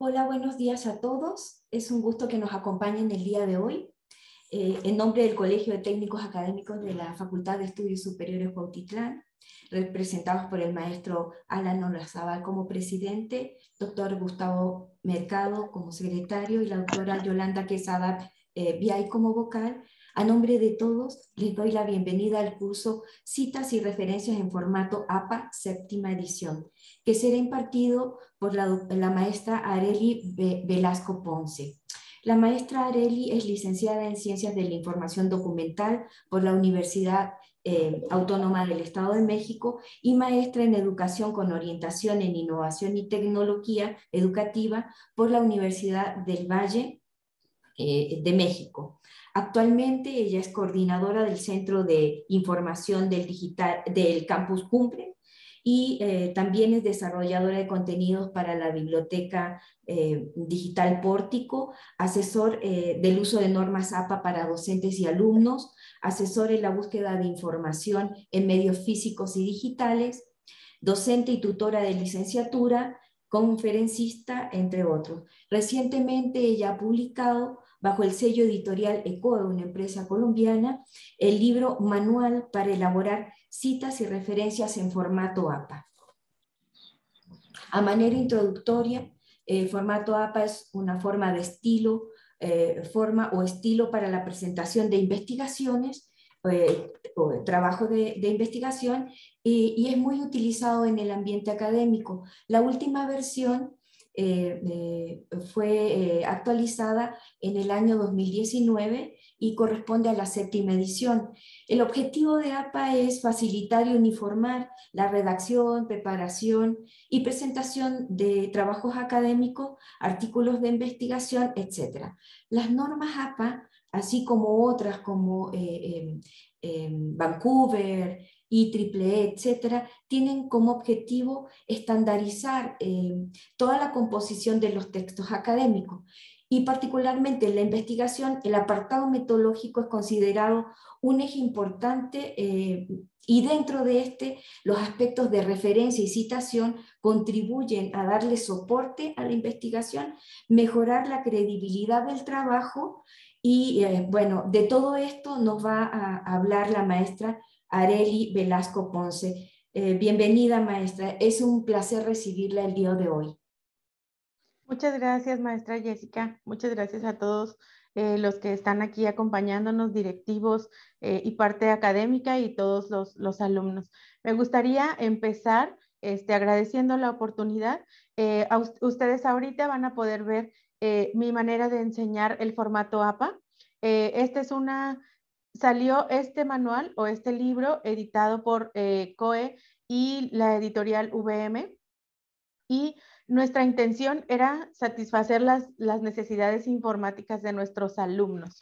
Hola, buenos días a todos. Es un gusto que nos acompañen el día de hoy. Eh, en nombre del Colegio de Técnicos Académicos de la Facultad de Estudios Superiores Cuautitlán, representados por el maestro Alan Olazabal como presidente, doctor Gustavo Mercado como secretario y la doctora Yolanda Quesada eh, como vocal, a nombre de todos, les doy la bienvenida al curso Citas y Referencias en formato APA, séptima edición, que será impartido por la, maestra Areli Velasco Ponce. La maestra Areli es licenciada en Ciencias de la Información Documental por la Universidad eh, Autónoma del Estado de México y maestra en Educación con orientación en Innovación y Tecnología Educativa por la Universidad del Valle eh, de México. Actualmente ella es coordinadora del Centro de Información del, Digital, del Campus Cumbre y eh, también es desarrolladora de contenidos para la Biblioteca eh, Digital Pórtico, asesor eh, del uso de normas APA para docentes y alumnos, asesor en la búsqueda de información en medios físicos y digitales, docente y tutora de licenciatura, conferencista, entre otros. Recientemente ella ha publicado bajo el sello editorial ECOE, una empresa colombiana, el libro Manual para elaborar citas y referencias en formato APA. A manera introductoria, el eh, formato APA es una forma de estilo, eh, forma o estilo para la presentación de investigaciones eh, o trabajo de, investigación y, y, es muy utilizado en el ambiente académico. La última versión eh, eh, fue eh, actualizada en el año 2019 y corresponde a la séptima edición. El objetivo de APA es facilitar y uniformar la redacción, preparación y presentación de trabajos académicos, artículos de investigación, etc. Las normas APA, así como otras como Vancouver, y triple e, etcétera, tienen como objetivo estandarizar eh, toda la composición de los textos académicos. Y particularmente en la investigación, el apartado metodológico es considerado un eje importante eh, y dentro de este los aspectos de referencia y citación contribuyen a darle soporte a la investigación, mejorar la credibilidad del trabajo y eh, bueno, de todo esto nos va a hablar la maestra Areli Velasco Ponce. Eh, bienvenida, maestra. Es un placer recibirla el día de hoy. Muchas gracias, maestra Jessica. Muchas gracias a todos eh, los que están aquí acompañándonos, directivos eh, y parte académica y todos los, alumnos. Me gustaría empezar este, agradeciendo la oportunidad. ustedes ahorita van a poder ver mi manera de enseñar el formato APA. esta es una salió este manual o este libro editado por eh, COE y la editorial VM. Y nuestra intención era satisfacer las, necesidades informáticas de nuestros alumnos.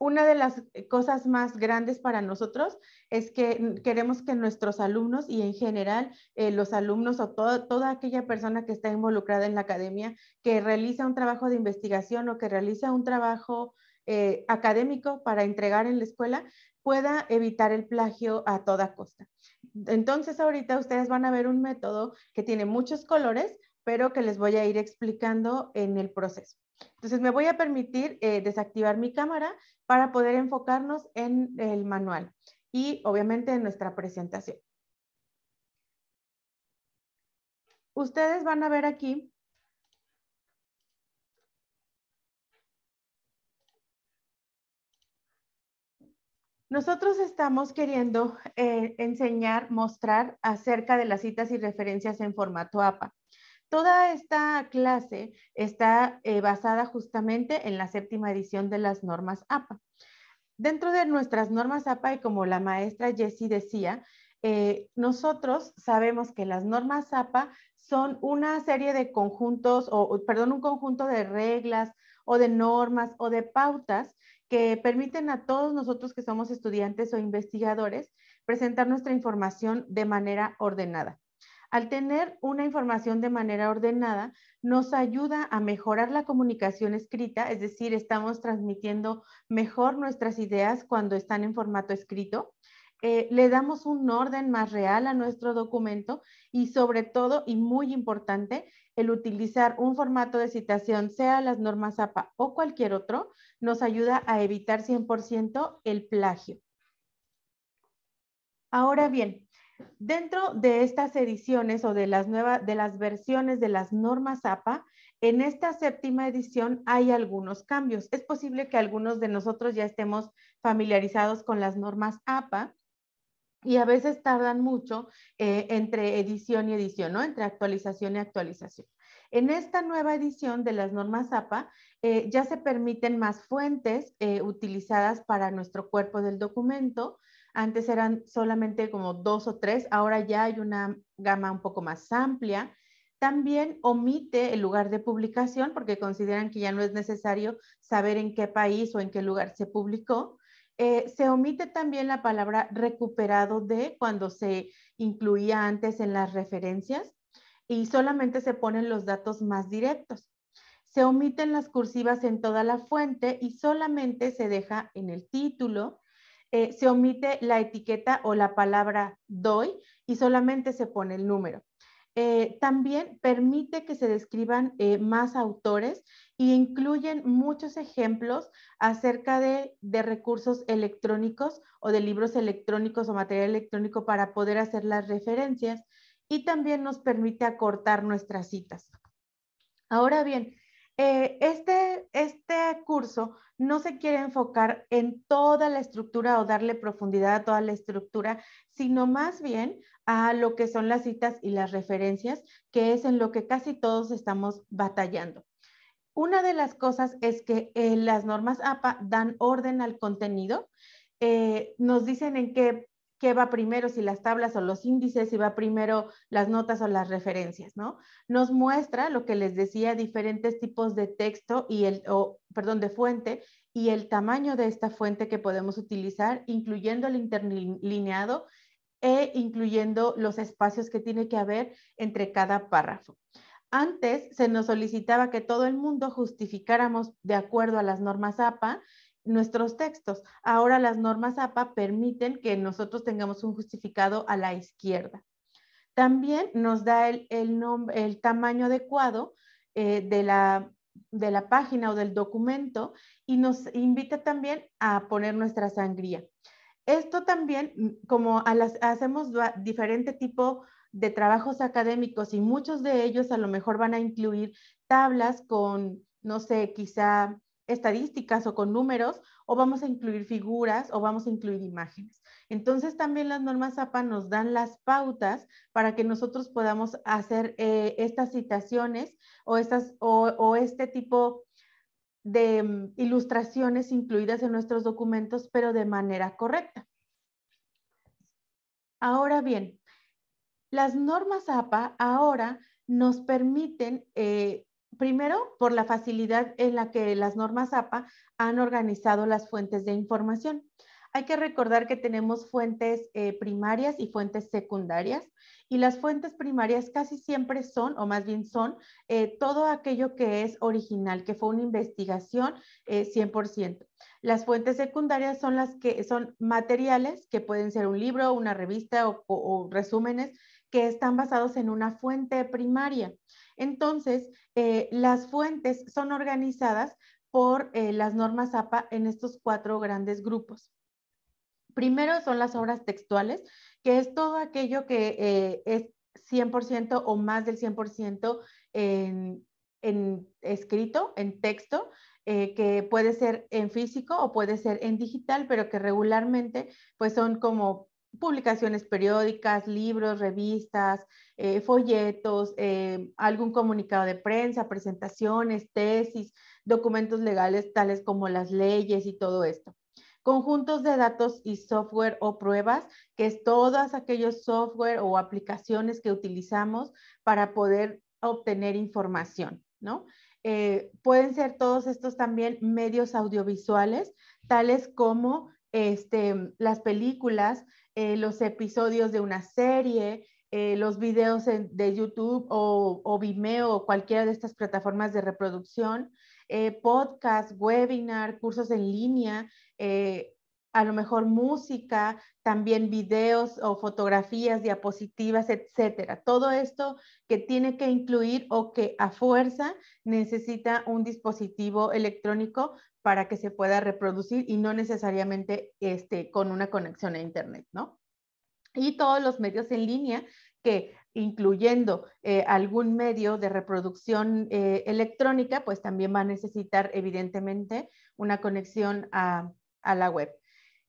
Una de las eh, cosas más grandes para nosotros es que queremos que nuestros alumnos y en general eh, los alumnos o toda aquella persona que está involucrada en la academia, que realiza un trabajo de investigación o que realiza un trabajo eh, académico para entregar en la escuela pueda evitar el plagio a toda costa. Entonces ahorita ustedes van a ver un método que tiene muchos colores, pero que les voy a ir explicando en el proceso. Entonces me voy a permitir eh, desactivar mi cámara para poder enfocarnos en el manual y obviamente en nuestra presentación. Ustedes van a ver aquí Nosotros estamos queriendo eh, enseñar, mostrar acerca de las citas y referencias en formato APA. Toda esta clase está eh, basada justamente en la séptima edición de las normas APA. Dentro de nuestras normas APA, y como la maestra Jessie decía, eh, nosotros sabemos que las normas APA son una serie de conjuntos, o perdón, un conjunto de reglas o de normas o de pautas que permiten a todos nosotros que somos estudiantes o investigadores presentar nuestra información de manera ordenada. Al tener una información de manera ordenada, nos ayuda a mejorar la comunicación escrita, es decir, estamos transmitiendo mejor nuestras ideas cuando están en formato escrito. Eh, le damos un orden más real a nuestro documento y sobre todo, y muy importante, el utilizar un formato de citación, sea las normas APA o cualquier otro, nos ayuda a evitar 100% el plagio. Ahora bien, dentro de estas ediciones o de las, nuevas, de las versiones de las normas APA, en esta séptima edición hay algunos cambios. Es posible que algunos de nosotros ya estemos familiarizados con las normas APA, y a veces tardan mucho eh, entre edición y edición, ¿no? Entre actualización y actualización. En esta nueva edición de las normas APA eh, ya se permiten más fuentes eh, utilizadas para nuestro cuerpo del documento. Antes eran solamente como dos o tres, ahora ya hay una gama un poco más amplia. También omite el lugar de publicación porque consideran que ya no es necesario saber en qué país o en qué lugar se publicó. Eh, se omite también la palabra recuperado de cuando se incluía antes en las referencias y solamente se ponen los datos más directos. Se omiten las cursivas en toda la fuente y solamente se deja en el título. Eh, se omite la etiqueta o la palabra doy y solamente se pone el número. Eh, también permite que se describan eh, más autores y incluyen muchos ejemplos acerca de, recursos electrónicos o de libros electrónicos o material electrónico para poder hacer las referencias y también nos permite acortar nuestras citas. Ahora bien, eh, este, este curso no se quiere enfocar en toda la estructura o darle profundidad a toda la estructura, sino más bien a lo que son las citas y las referencias, que es en lo que casi todos estamos batallando. Una de las cosas es que eh, las normas APA dan orden al contenido, eh, nos dicen en qué qué va primero, si las tablas o los índices, si va primero las notas o las referencias, ¿no? Nos muestra lo que les decía, diferentes tipos de texto y el, perdón, de fuente y el tamaño de esta fuente que podemos utilizar, incluyendo el interlineado e incluyendo los espacios que tiene que haber entre cada párrafo. Antes se nos solicitaba que todo el mundo justificáramos de acuerdo a las normas APA nuestros textos. Ahora las normas APA permiten que nosotros tengamos un justificado a la izquierda. También nos da el, el, el tamaño adecuado eh, de, la, página o del documento y nos invita también a poner nuestra sangría. Esto también, mm, como a las, hacemos diferente tipo de trabajos académicos y muchos de ellos a lo mejor van a incluir tablas con, no sé, quizá estadísticas o con números, o vamos a incluir figuras o vamos a incluir imágenes. Entonces también las normas APA nos dan las pautas para que nosotros podamos hacer eh, estas citaciones o, estas, o, este tipo de mm, ilustraciones incluidas en nuestros documentos, pero de manera correcta. Ahora bien, las normas APA ahora nos permiten eh, Primero, por la facilidad en la que las normas APA han organizado las fuentes de información. Hay que recordar que tenemos fuentes eh, primarias y fuentes secundarias y las fuentes primarias casi siempre son, o más bien son, eh, todo aquello que es original, que fue una investigación 100%. Eh, las fuentes secundarias son las que son materiales, que pueden ser un libro, una revista o resúmenes, que están basados en una fuente primaria. Entonces, eh, las fuentes son organizadas por eh, las normas APA en estos cuatro grandes grupos. Primero son las obras textuales, que es todo aquello que eh, es 100% o más del 100% en, escrito, en texto, que puede ser en físico o puede ser en digital, pero que regularmente pues son como publicaciones periódicas, libros, revistas, eh, folletos, eh, algún comunicado de prensa, presentaciones, tesis, documentos legales tales como las leyes y todo esto. Conjuntos de datos y software o pruebas, que es todos aquellos software o aplicaciones que utilizamos para poder obtener información, ¿no? Eh, pueden ser todos estos también medios audiovisuales, tales como este, las películas, eh, los episodios de una serie, eh, los videos de YouTube o, Vimeo o cualquiera de estas plataformas de reproducción, eh, podcast, webinar, cursos en línea, a lo mejor música, también videos o fotografías, diapositivas, etcétera. Todo esto que tiene que incluir o que a fuerza necesita un dispositivo electrónico para que se pueda reproducir y no necesariamente este, con una conexión a Internet, ¿no? Y todos los medios en línea que incluyendo eh, algún medio de reproducción eh, electrónica, pues también va a necesitar evidentemente una conexión a, la web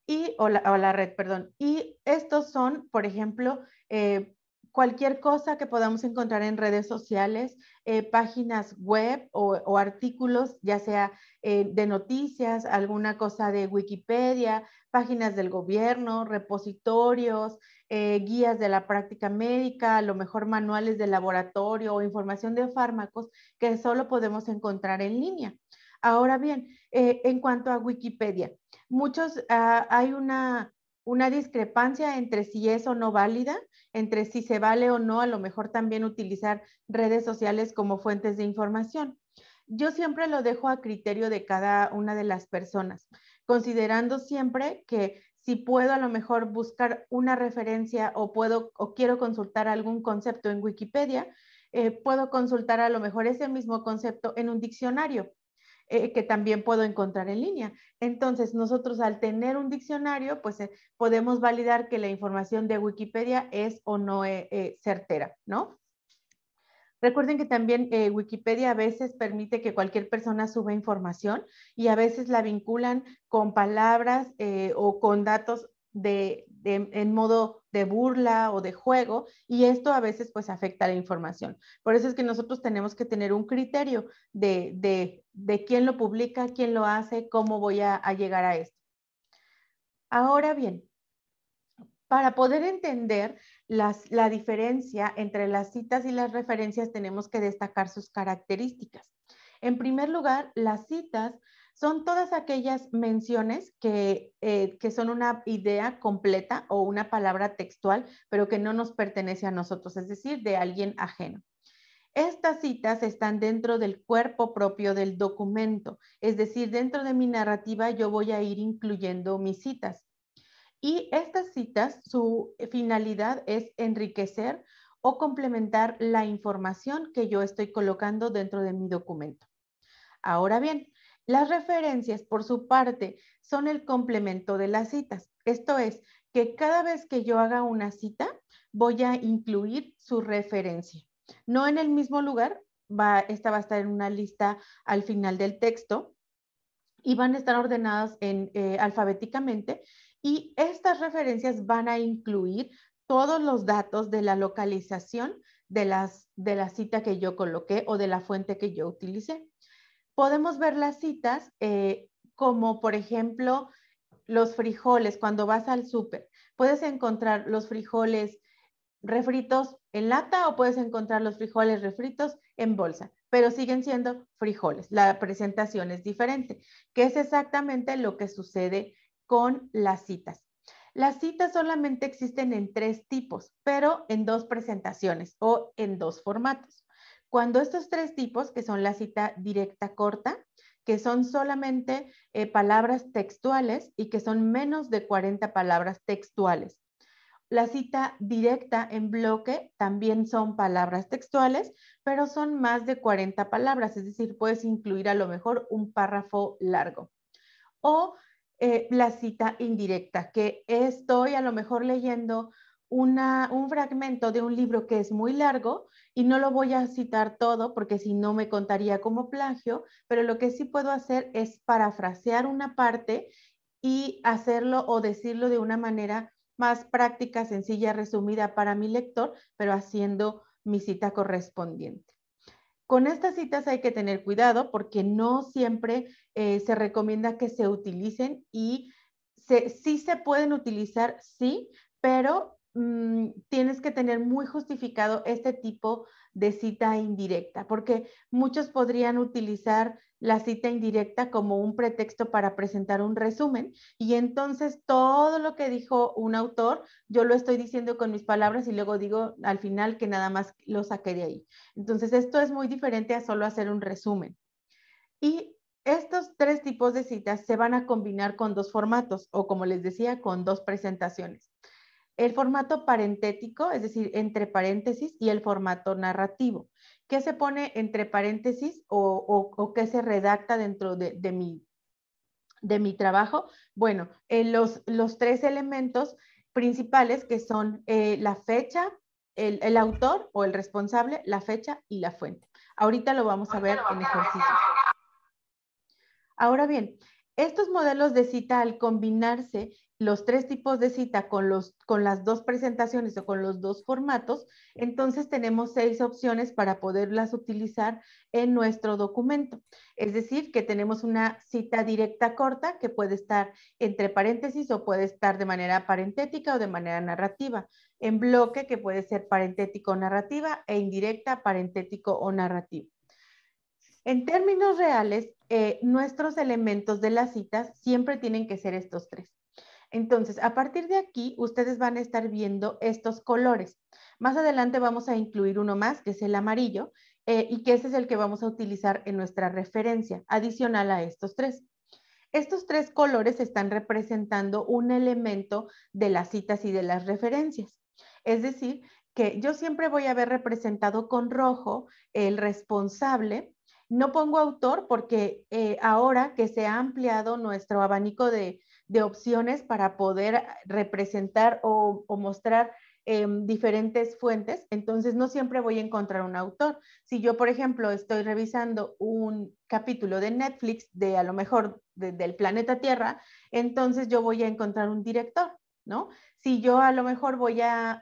y, o la, la, red, perdón. Y estos son, por ejemplo, eh, cualquier cosa que podamos encontrar en redes sociales, eh, páginas web o, artículos, ya sea eh, de noticias, alguna cosa de Wikipedia, páginas del gobierno, repositorios, eh, guías de la práctica médica, a lo mejor manuales de laboratorio o información de fármacos que solo podemos encontrar en línea. Ahora bien, en cuanto a Wikipedia, muchos ah, hay una, una discrepancia entre si es o no válida entre si se vale o no a lo mejor también utilizar redes sociales como fuentes de información. Yo siempre lo dejo a criterio de cada una de las personas, considerando siempre que si puedo a lo mejor buscar una referencia o puedo o quiero consultar algún concepto en Wikipedia, eh, puedo consultar a lo mejor ese mismo concepto en un diccionario. Eh, que también puedo encontrar en línea. Entonces, nosotros al tener un diccionario, pues eh, podemos validar que la información de Wikipedia es o no eh, certera, ¿no? Recuerden que también Wikipedia a veces permite que cualquier persona suba información y a veces la vinculan con palabras o con datos en modo de burla o de juego y esto a veces pues afecta la información. Por eso es que nosotros tenemos que tener un criterio de, de, de quién lo publica, quién lo hace, cómo voy a, a llegar a esto. Ahora bien, para poder entender las, la diferencia entre las citas y las referencias tenemos que destacar sus características. En primer lugar, las citas son todas aquellas menciones que, eh, que, son una idea completa o una palabra textual, pero que no nos pertenece a nosotros, es decir, de alguien ajeno. Estas citas están dentro del cuerpo propio del documento, es decir, dentro de mi narrativa yo voy a ir incluyendo mis citas. Y estas citas, su finalidad es enriquecer o complementar la información que yo estoy colocando dentro de mi documento. Ahora bien, las referencias, por su parte, son el complemento de las citas. Esto es, que cada vez que yo haga una cita, voy a incluir su referencia. No en el mismo lugar, va, esta va a estar en una lista al final del texto y van a estar ordenadas en, eh, alfabéticamente y estas referencias van a incluir todos los datos de la localización de, las, de la cita que yo coloqué o de la fuente que yo utilicé podemos ver las citas eh, como, por ejemplo, los frijoles cuando vas al súper. Puedes encontrar los frijoles refritos en lata o puedes encontrar los frijoles refritos en bolsa, pero siguen siendo frijoles. La presentación es diferente, que es exactamente lo que sucede con las citas. Las citas solamente existen en tres tipos, pero en dos presentaciones o en dos formatos. Cuando estos tres tipos, que son la cita directa corta, que son solamente eh, palabras textuales y que son menos de 40 palabras textuales. La cita directa en bloque también son palabras textuales, pero son más de 40 palabras, es decir, puedes incluir a lo mejor un párrafo largo. O eh, la cita indirecta, que estoy a lo mejor leyendo un fragmento de un libro que es muy largo y no lo voy a citar todo porque si no me contaría como plagio, pero lo que sí puedo hacer es parafrasear una parte y hacerlo o decirlo de una manera más práctica, sencilla, resumida para mi lector, pero haciendo mi cita correspondiente. Con estas citas hay que tener cuidado porque no siempre eh, se recomienda que se utilicen y se, sí se pueden utilizar, sí, pero Mm, tienes que tener muy justificado este tipo de cita indirecta, porque muchos podrían utilizar la cita indirecta como un pretexto para presentar un resumen y entonces todo lo que dijo un autor, yo lo estoy diciendo con mis palabras y luego digo al final que nada más lo saqué de ahí. Entonces esto es muy diferente a solo hacer un resumen. Y estos tres tipos de citas se van a combinar con dos formatos o como les decía, con dos presentaciones el formato parentético, es decir, entre paréntesis, y el formato narrativo. ¿Qué se pone entre paréntesis o, qué se redacta dentro de, mi, trabajo? Bueno, eh, los, tres elementos principales que son eh, la fecha, el, el, autor o el responsable, la fecha y la fuente. Ahorita lo vamos a ver en ejercicio. Ahora bien, estos modelos de cita al combinarse los tres tipos de cita con, los, con las dos presentaciones o con los dos formatos, entonces tenemos seis opciones para poderlas utilizar en nuestro documento. Es decir, que tenemos una cita directa corta que puede estar entre paréntesis o puede estar de manera parentética o de manera narrativa. En bloque que puede ser parentético-narrativa o e indirecta parentético o narrativo. En términos reales, eh, nuestros elementos de las citas siempre tienen que ser estos tres. Entonces, a partir de aquí, ustedes van a estar viendo estos colores. Más adelante vamos a incluir uno más, que es el amarillo, eh, y que ese es el que vamos a utilizar en nuestra referencia, adicional a estos tres. Estos tres colores están representando un elemento de las citas y de las referencias. Es decir, que yo siempre voy a ver representado con rojo el responsable. No pongo autor porque eh, ahora que se ha ampliado nuestro abanico de, de opciones para poder representar o, mostrar em, diferentes fuentes, entonces no siempre voy a encontrar un autor. Si yo, por ejemplo, estoy revisando un capítulo de Netflix de a lo mejor del planeta Tierra, entonces yo voy a encontrar un director, ¿no? Si yo a lo mejor voy a,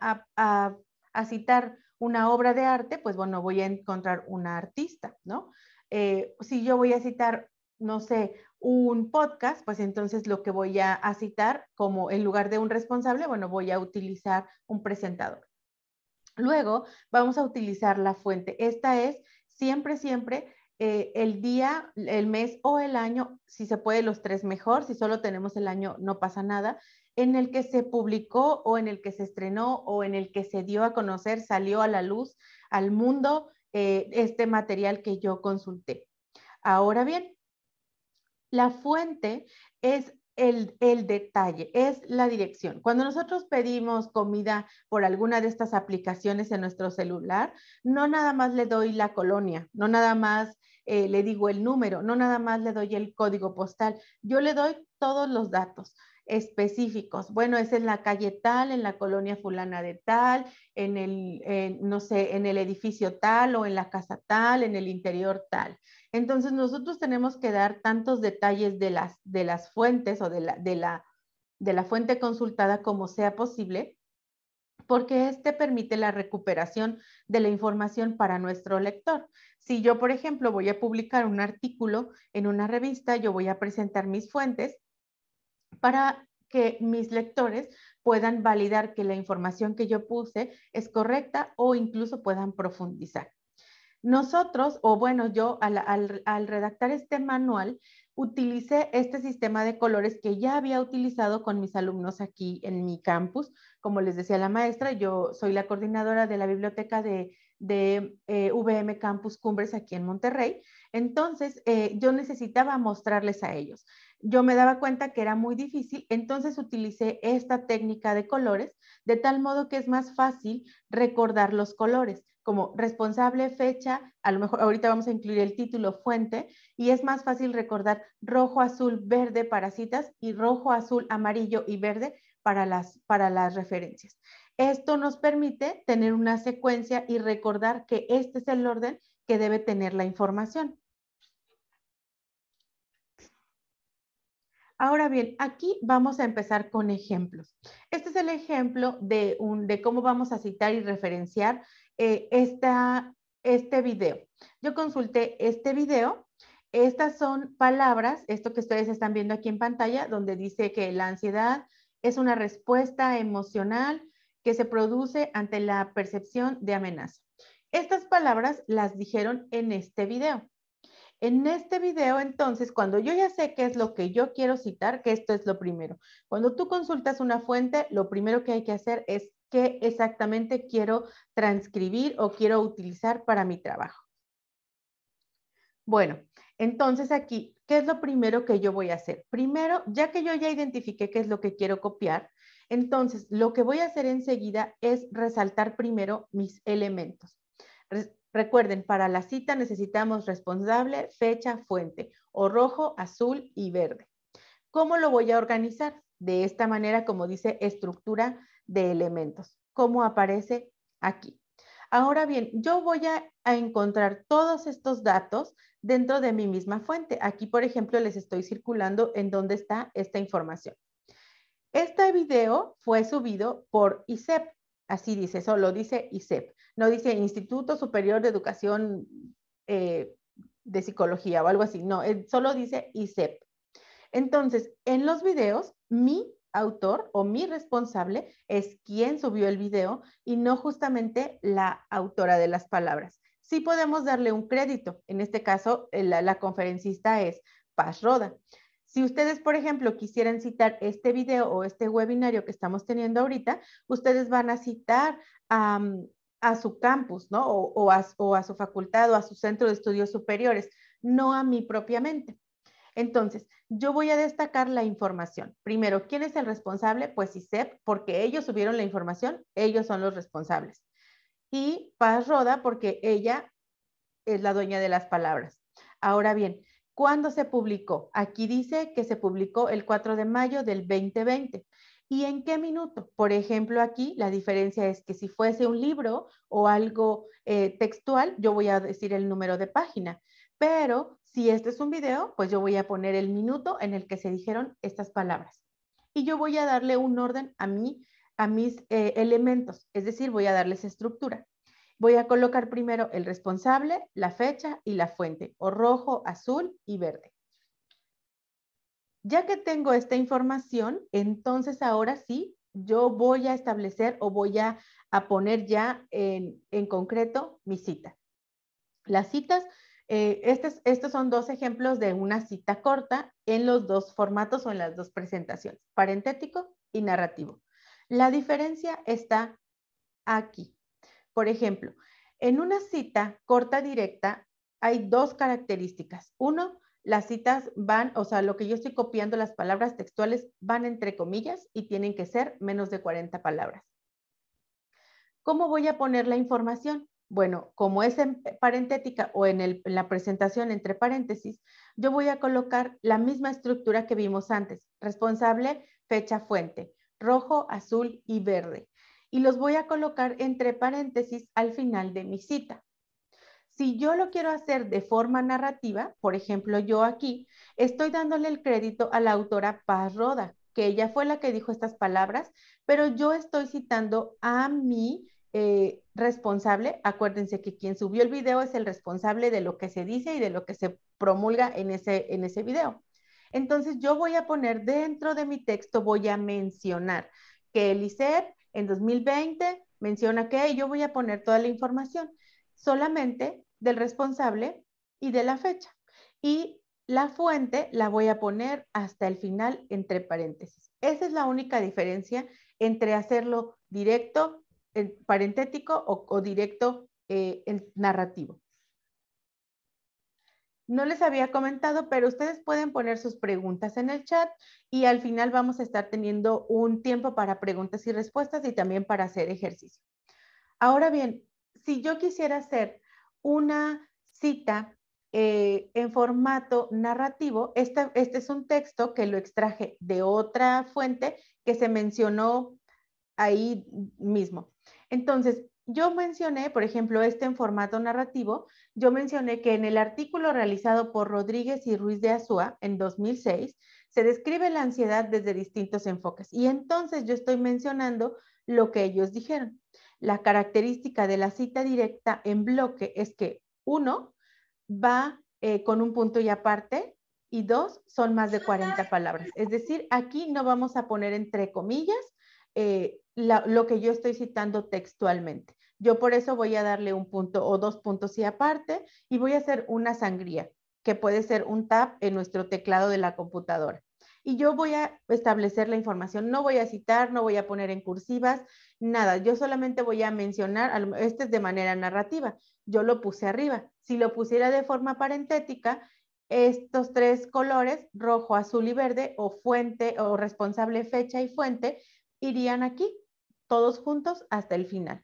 citar una obra de arte, pues bueno, voy a encontrar una artista, ¿no? Eh, si yo voy a citar no sé, un podcast, pues entonces lo que voy a, citar como en lugar de un responsable, bueno, voy a utilizar un presentador. Luego vamos a utilizar la fuente. Esta es siempre, siempre eh, el día, el mes o el año, si se puede los tres mejor, si solo tenemos el año no pasa nada, en el que se publicó o en el que se estrenó o en el que se dio a conocer, salió a la luz, al mundo, eh, este material que yo consulté. Ahora bien, la fuente es el, detalle, es la dirección. Cuando nosotros pedimos comida por alguna de estas aplicaciones en nuestro celular, no nada más le doy la colonia, no nada más eh, le digo el número, no nada más le doy el código postal, yo le doy todos los datos específicos. Bueno, es en la calle tal, en la colonia fulana de tal, en el, no sé, en el edificio tal o en la casa tal, en el interior tal. Entonces nosotros tenemos que dar tantos detalles de las, de las fuentes o de la, de la fuente consultada como sea posible, porque este permite la recuperación de la información para nuestro lector. Si yo, por ejemplo, voy a publicar un artículo en una revista, yo voy a presentar mis fuentes para que mis lectores puedan validar que la información que yo puse es correcta o incluso puedan profundizar. Nosotros, o bueno, yo al, redactar este manual, utilicé este sistema de colores que ya había utilizado con mis alumnos aquí en mi campus. Como les decía la maestra, yo soy la coordinadora de la biblioteca de, de VM eh, Campus Cumbres aquí en Monterrey. Entonces, eh, yo necesitaba mostrarles a ellos. Yo me daba cuenta que era muy difícil, entonces utilicé esta técnica de colores, de tal modo que es más fácil recordar los colores como responsable, fecha, a lo mejor ahorita vamos a incluir el título, fuente, y es más fácil recordar rojo, azul, verde para citas y rojo, azul, amarillo y verde para las, para las referencias. Esto nos permite tener una secuencia y recordar que este es el orden que debe tener la información. Ahora bien, aquí vamos a empezar con ejemplos. Este es el ejemplo de cómo vamos a citar y referenciar eh, esta, este video. Yo consulté este video. Estas son palabras, esto que ustedes están viendo aquí en pantalla, donde dice que la ansiedad es una respuesta emocional que se produce ante la percepción de amenaza. Estas palabras las dijeron en este video. En este video, entonces, cuando yo ya sé qué es lo que yo quiero citar, que esto es lo primero. Cuando tú consultas una fuente, lo primero que hay que hacer es qué exactamente quiero transcribir o quiero utilizar para mi trabajo. Bueno, entonces aquí, ¿qué es lo primero que yo voy a hacer? Primero, ya que yo ya identifiqué qué es lo que quiero copiar, entonces lo que voy a hacer enseguida es resaltar primero mis elementos. recuerden, para la cita necesitamos responsable, fecha, fuente, o rojo, azul y verde. ¿Cómo lo voy a organizar? De esta manera, como dice, estructura de elementos, como aparece aquí. Ahora bien, yo voy a, encontrar todos estos datos dentro de mi misma fuente. Aquí, por ejemplo, les estoy circulando en dónde está esta información. Este video fue subido por ISEP. Así dice, solo dice ISEP. No dice Instituto Superior de Educación eh, de Psicología o algo así. No, eh, solo dice ISEP. Entonces, en los videos, mi autor o mi responsable es quien subió el video y no justamente la autora de las palabras. Sí podemos darle un crédito. En este caso, eh, la, conferencista es Paz Roda. Si ustedes, por ejemplo, quisieran citar este video o este webinario que estamos teniendo ahorita, ustedes van a citar a, su campus, ¿no? o a su facultad o a su centro de estudios superiores, no a mí propiamente. Entonces, yo voy a destacar la información. Primero, ¿quién es el responsable? Pues ISEP, porque ellos subieron la información, ellos son los responsables. Y Paz Roda, porque ella es la dueña de las palabras. Ahora bien, ¿cuándo se publicó? Aquí dice que se publicó el 4 de mayo del 2020. ¿Y en qué minuto? Por ejemplo, aquí la diferencia es que si fuese un libro o algo eh, textual, yo voy a decir el número de página, pero si este es un video, pues yo voy a poner el minuto en el que se dijeron estas palabras. Y yo voy a darle un orden a, mí, a mis eh, elementos, es decir, voy a darles estructura. Voy a colocar primero el responsable, la fecha y la fuente, o rojo, azul y verde. Ya que tengo esta información, entonces ahora sí, yo voy a establecer o voy a, poner ya en concreto mi cita. Las citas eh, estos son dos ejemplos de una cita corta en los dos formatos o en las dos presentaciones, parentético y narrativo. La diferencia está aquí. Por ejemplo, en una cita corta directa hay dos características. Uno, las citas van, o sea, lo que yo estoy copiando, las palabras textuales van entre comillas y tienen que ser menos de 40 palabras. ¿Cómo voy a poner la información? Bueno, como es en parentética o en, la presentación entre paréntesis, yo voy a colocar la misma estructura que vimos antes, responsable, fecha, fuente, rojo, azul y verde. Y los voy a colocar entre paréntesis al final de mi cita. Si yo lo quiero hacer de forma narrativa, por ejemplo, yo aquí estoy dándole el crédito a la autora Paz Roda, que ella fue la que dijo estas palabras, pero yo estoy citando a mi... Eh, responsable, acuérdense que quien subió el video es el responsable de lo que se dice y de lo que se promulga en ese, en ese video. Entonces yo voy a poner dentro de mi texto, voy a mencionar que el ICER en 2020 menciona que yo voy a poner toda la información solamente del responsable y de la fecha. Y la fuente la voy a poner hasta el final entre paréntesis. Esa es la única diferencia entre hacerlo directo parentético o, directo eh, narrativo. No les había comentado, pero ustedes pueden poner sus preguntas en el chat y al final vamos a estar teniendo un tiempo para preguntas y respuestas y también para hacer ejercicio. Ahora bien, si yo quisiera hacer una cita eh, en formato narrativo, este es un texto que lo extraje de otra fuente que se mencionó ahí mismo. Entonces, yo mencioné, por ejemplo, este en formato narrativo, yo mencioné que en el artículo realizado por Rodríguez y Ruiz de Azúa en 2006, se describe la ansiedad desde distintos enfoques. Y entonces yo estoy mencionando lo que ellos dijeron. La característica de la cita directa en bloque es que, uno, va eh, con un punto y aparte, y dos, son más de 40 palabras. Es decir, aquí no vamos a poner entre comillas eh, lo que yo estoy citando textualmente. Yo por eso voy a darle un punto o dos puntos y aparte y voy a hacer una sangría, que puede ser un tab en nuestro teclado de la computadora. Y yo voy a establecer la información, no voy a citar, no voy a poner en cursivas, nada, yo solamente voy a mencionar, este es de manera narrativa, yo lo puse arriba. Si lo pusiera de forma parentética, estos tres colores, rojo, azul y verde, o fuente, o responsable fecha y fuente, irían aquí todos juntos hasta el final.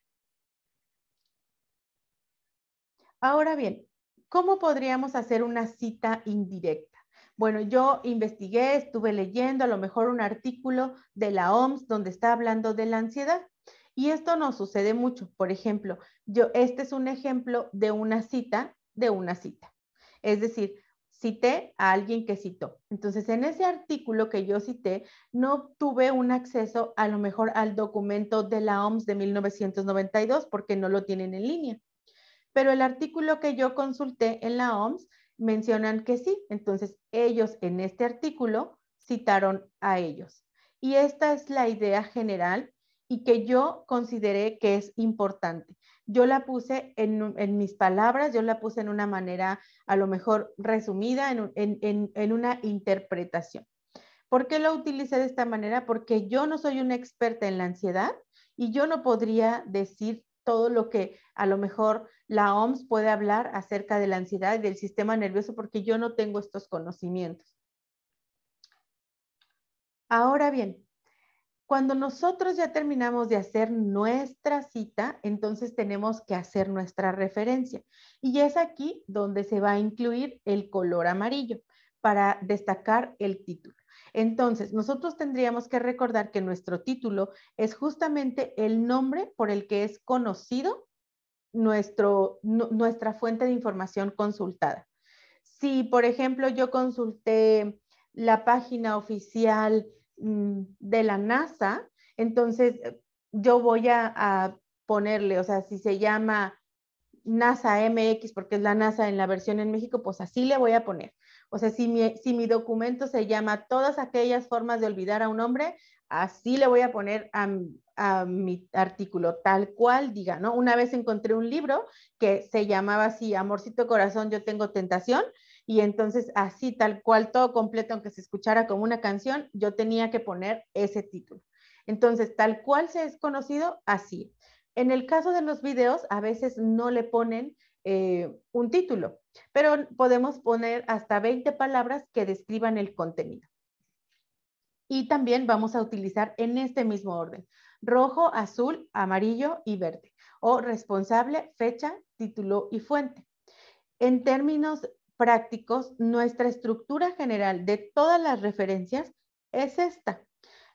Ahora bien, ¿cómo podríamos hacer una cita indirecta? Bueno, yo investigué, estuve leyendo a lo mejor un artículo de la OMS donde está hablando de la ansiedad. Y esto no sucede mucho. Por ejemplo, yo, este es un ejemplo de una cita, de una cita. Es decir, cité a alguien que citó. Entonces, en ese artículo que yo cité, no tuve un acceso a lo mejor al documento de la OMS de 1992 porque no lo tienen en línea. Pero el artículo que yo consulté en la OMS mencionan que sí. Entonces, ellos en este artículo citaron a ellos. Y esta es la idea general y que yo consideré que es importante yo la puse en, mis palabras, yo la puse en una manera a lo mejor resumida, en, una interpretación. ¿Por qué la utilicé de esta manera? Porque yo no soy una experta en la ansiedad y yo no podría decir todo lo que a lo mejor la OMS puede hablar acerca de la ansiedad y del sistema nervioso porque yo no tengo estos conocimientos. Ahora bien, cuando nosotros ya terminamos de hacer nuestra cita, entonces tenemos que hacer nuestra referencia. Y es aquí donde se va a incluir el color amarillo para destacar el título. Entonces, nosotros tendríamos que recordar que nuestro título es justamente el nombre por el que es conocido nuestra fuente de información consultada. Si, por ejemplo, yo consulté la página oficial Mm, de la NASA, entonces eh, yo voy a, ponerle, o sea, si se llama NASA MX, porque es la NASA en la versión en México, pues así le voy a poner. O sea, si mi, documento se llama todas aquellas formas de olvidar a un hombre, así le voy a poner a, a, mi artículo, tal cual diga, ¿no? Una vez encontré un libro que se llamaba así, Amorcito Corazón, yo tengo tentación, y entonces así, tal cual, todo completo, aunque se escuchara como una canción, yo tenía que poner ese título. Entonces, tal cual se es conocido, así. En el caso de los videos, a veces no le ponen eh, un título, pero podemos poner hasta 20 palabras que describan el contenido. Y también vamos a utilizar en este mismo orden, rojo, azul, amarillo y verde, o responsable, fecha, título y fuente. En términos prácticos, nuestra estructura general de todas las referencias es esta.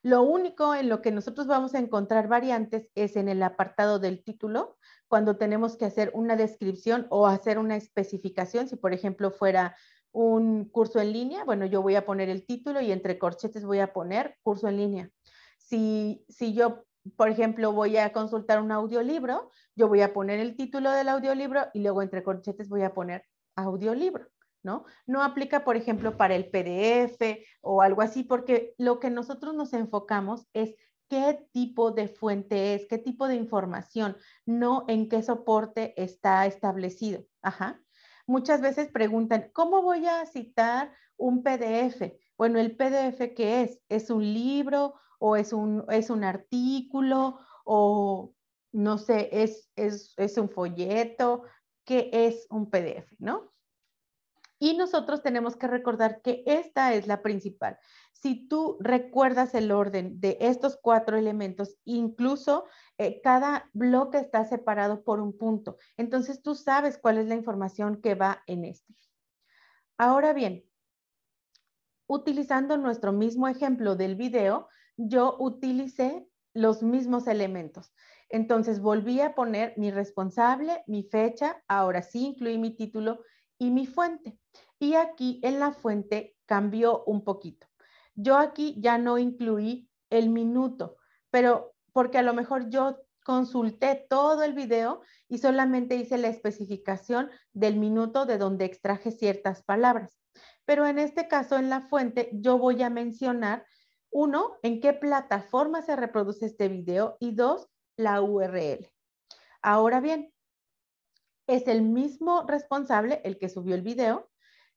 Lo único en lo que nosotros vamos a encontrar variantes es en el apartado del título, cuando tenemos que hacer una descripción o hacer una especificación, si por ejemplo fuera un curso en línea, bueno, yo voy a poner el título y entre corchetes voy a poner curso en línea. Si, si yo, por ejemplo, voy a consultar un audiolibro, yo voy a poner el título del audiolibro y luego entre corchetes voy a poner audiolibro. ¿no? No aplica, por ejemplo, para el PDF o algo así, porque lo que nosotros nos enfocamos es qué tipo de fuente es, qué tipo de información, no en qué soporte está establecido. Ajá. Muchas veces preguntan, ¿cómo voy a citar un PDF? Bueno, el PDF qué es? ¿Es un libro o es un, artículo o no sé, es, es un folleto? ¿Qué es un PDF? ¿No? Y nosotros tenemos que recordar que esta es la principal. Si tú recuerdas el orden de estos cuatro elementos, incluso eh, cada bloque está separado por un punto. Entonces tú sabes cuál es la información que va en este. Ahora bien, utilizando nuestro mismo ejemplo del video, yo utilicé los mismos elementos. Entonces volví a poner mi responsable, mi fecha, ahora sí incluí mi título y mi fuente y aquí en la fuente cambió un poquito. Yo aquí ya no incluí el minuto, pero porque a lo mejor yo consulté todo el video y solamente hice la especificación del minuto de donde extraje ciertas palabras. Pero en este caso, en la fuente, yo voy a mencionar, uno, en qué plataforma se reproduce este video y dos, la URL. Ahora bien, es el mismo responsable el que subió el video,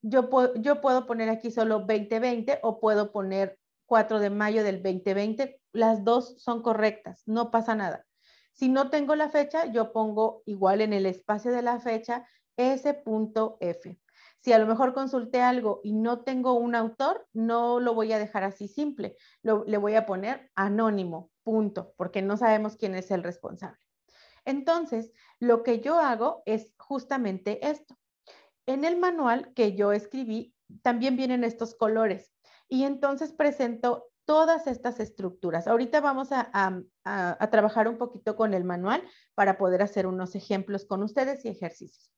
yo, puedo poner aquí solo 2020 o puedo poner 4 de mayo del 2020. Las dos son correctas, no pasa nada. Si no tengo la fecha, yo pongo igual en el espacio de la fecha S.F. Si a lo mejor consulté algo y no tengo un autor, no lo voy a dejar así simple. le voy a poner anónimo, punto, porque no sabemos quién es el responsable. Entonces, lo que yo hago es justamente esto. En el manual que yo escribí también vienen estos colores y entonces presento todas estas estructuras. Ahorita vamos a, trabajar un poquito con el manual para poder hacer unos ejemplos con ustedes y ejercicios.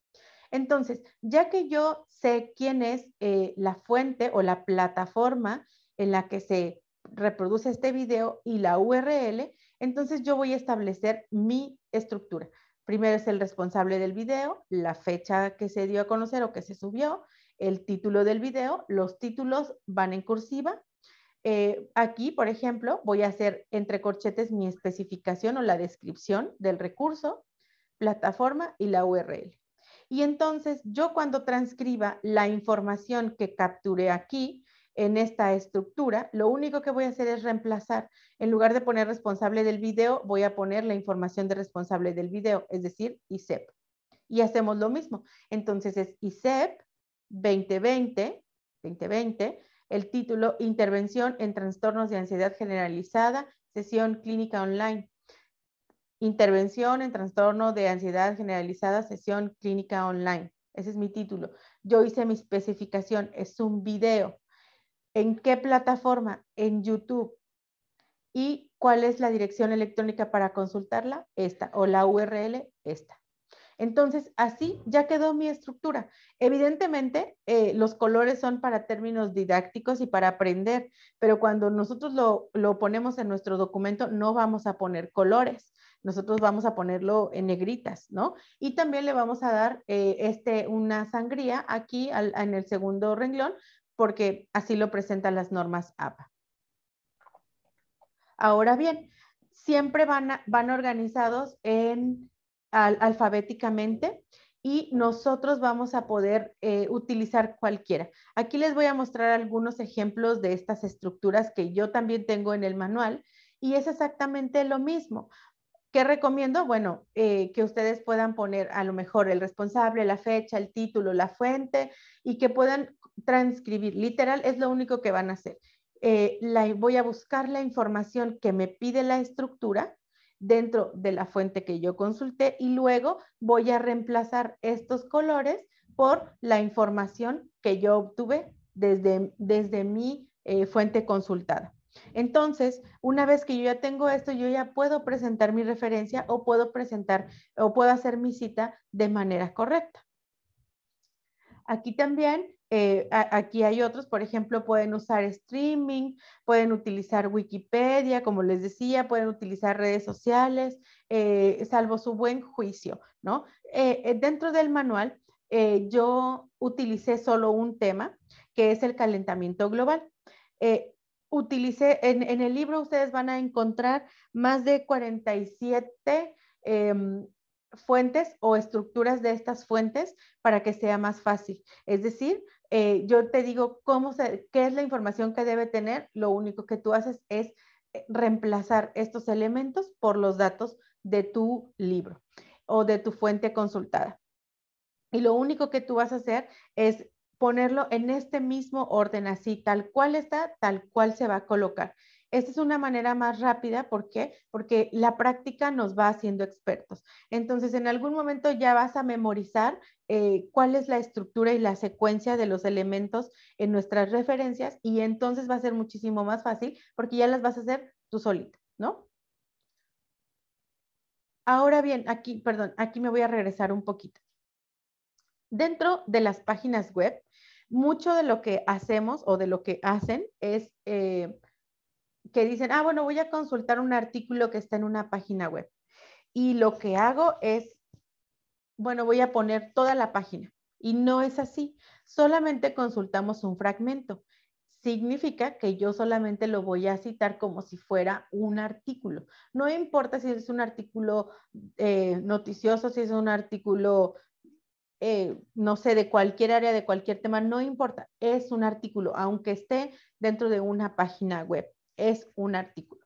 Entonces, ya que yo sé quién es eh, la fuente o la plataforma en la que se reproduce este video y la URL, entonces yo voy a establecer mi estructura. Primero es el responsable del video, la fecha que se dio a conocer o que se subió, el título del video, los títulos van en cursiva. Eh, aquí, por ejemplo, voy a hacer entre corchetes mi especificación o la descripción del recurso, plataforma y la URL. Y entonces yo cuando transcriba la información que capturé aquí, en esta estructura, lo único que voy a hacer es reemplazar. En lugar de poner responsable del video, voy a poner la información de responsable del video, es decir, ISEP. Y hacemos lo mismo. Entonces es ISEP 2020, 2020, el título Intervención en Trastornos de Ansiedad Generalizada, sesión clínica online. Intervención en Trastorno de Ansiedad Generalizada, sesión clínica online. Ese es mi título. Yo hice mi especificación, es un video. ¿En qué plataforma? En YouTube. ¿Y cuál es la dirección electrónica para consultarla? Esta, o la URL, esta. Entonces, así ya quedó mi estructura. Evidentemente, eh, los colores son para términos didácticos y para aprender, pero cuando nosotros lo, ponemos en nuestro documento, no vamos a poner colores, nosotros vamos a ponerlo en negritas, ¿no? Y también le vamos a dar eh, este, una sangría aquí en el segundo renglón porque así lo presentan las normas APA. Ahora bien, siempre van, van organizados en alfabéticamente y nosotros vamos a poder eh, utilizar cualquiera. Aquí les voy a mostrar algunos ejemplos de estas estructuras que yo también tengo en el manual y es exactamente lo mismo. ¿Qué recomiendo? Bueno, eh, que ustedes puedan poner a lo mejor el responsable, la fecha, el título, la fuente y que puedan transcribir, literal es lo único que van a hacer. Eh, voy a buscar la información que me pide la estructura dentro de la fuente que yo consulté y luego voy a reemplazar estos colores por la información que yo obtuve desde, desde mi eh, fuente consultada. Entonces, una vez que yo ya tengo esto, yo ya puedo presentar mi referencia o puedo presentar o puedo hacer mi cita de manera correcta. Aquí también eh, aquí hay otros, por ejemplo, pueden usar streaming, pueden utilizar Wikipedia, como les decía, pueden utilizar redes sociales, eh, salvo su buen juicio, ¿no? Eh, dentro del manual, yo utilicé solo un tema, que es el calentamiento global. utilicé, en, en, el libro ustedes van a encontrar más de 47 em, fuentes o estructuras de estas fuentes para que sea más fácil. Es decir, eh, yo te digo qué es la información que debe tener, lo único que tú haces es eh, reemplazar estos elementos por los datos de tu libro o de tu fuente consultada. Y lo único que tú vas a hacer es ponerlo en este mismo orden, así, tal cual está, tal cual se va a colocar. Esta es una manera más rápida, ¿por qué? Porque la práctica nos va haciendo expertos. Entonces, en algún momento ya vas a memorizar eh, cuál es la estructura y la secuencia de los elementos en nuestras referencias y entonces va a ser muchísimo más fácil porque ya las vas a hacer tú solita, ¿no? Ahora bien, aquí, perdón, aquí me voy a regresar un poquito. Dentro de las páginas web, mucho de lo que hacemos o de lo que hacen es... Eh, que dicen, ah, bueno, voy a consultar un artículo que está en una página web. Y lo que hago es, bueno, voy a poner toda la página. Y no es así, solamente consultamos un fragmento. Significa que yo solamente lo voy a citar como si fuera un artículo. No importa si es un artículo eh, noticioso, si es un artículo eh, no sé, de cualquier área, de cualquier tema, no importa, es un artículo, aunque esté dentro de una página web es un artículo.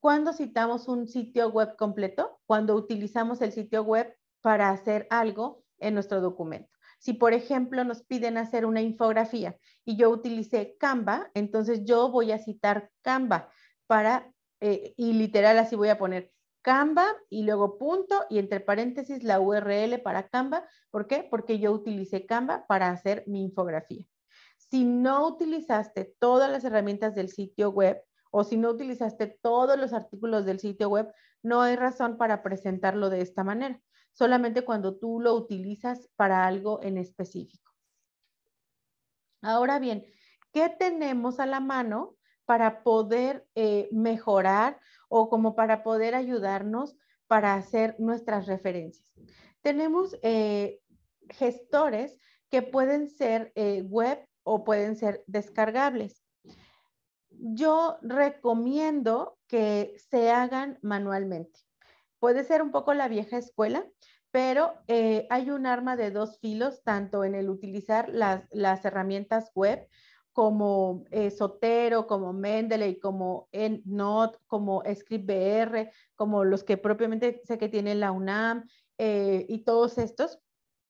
¿Cuándo citamos un sitio web completo? Cuando utilizamos el sitio web para hacer algo en nuestro documento. Si, por ejemplo, nos piden hacer una infografía y yo utilicé Canva, entonces yo voy a citar Canva para, eh, y literal así voy a poner Canva y luego punto y entre paréntesis la URL para Canva. ¿Por qué? Porque yo utilicé Canva para hacer mi infografía. Si no utilizaste todas las herramientas del sitio web, o si no utilizaste todos los artículos del sitio web, no hay razón para presentarlo de esta manera, solamente cuando tú lo utilizas para algo en específico. Ahora bien, ¿qué tenemos a la mano para poder eh, mejorar o como para poder ayudarnos para hacer nuestras referencias? Tenemos eh, gestores que pueden ser eh, web o pueden ser descargables yo recomiendo que se hagan manualmente. Puede ser un poco la vieja escuela, pero eh, hay un arma de dos filos, tanto en el utilizar las, herramientas web como Sotero, eh, como Mendeley, como EndNote, como ScriptBR, como los que propiamente sé que tiene la UNAM eh, y todos estos,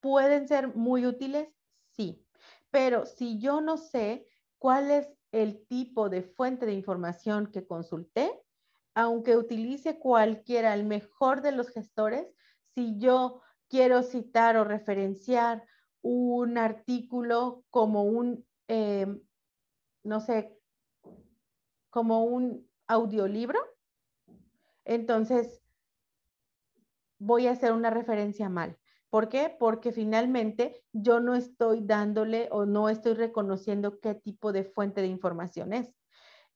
pueden ser muy útiles, sí. Pero si yo no sé cuál es el tipo de fuente de información que consulté, aunque utilice cualquiera, el mejor de los gestores, si yo quiero citar o referenciar un artículo como un, em, no sé, como un audiolibro, entonces voy a hacer una referencia mal. ¿Por qué? Porque finalmente yo no estoy dándole o no estoy reconociendo qué tipo de fuente de información es.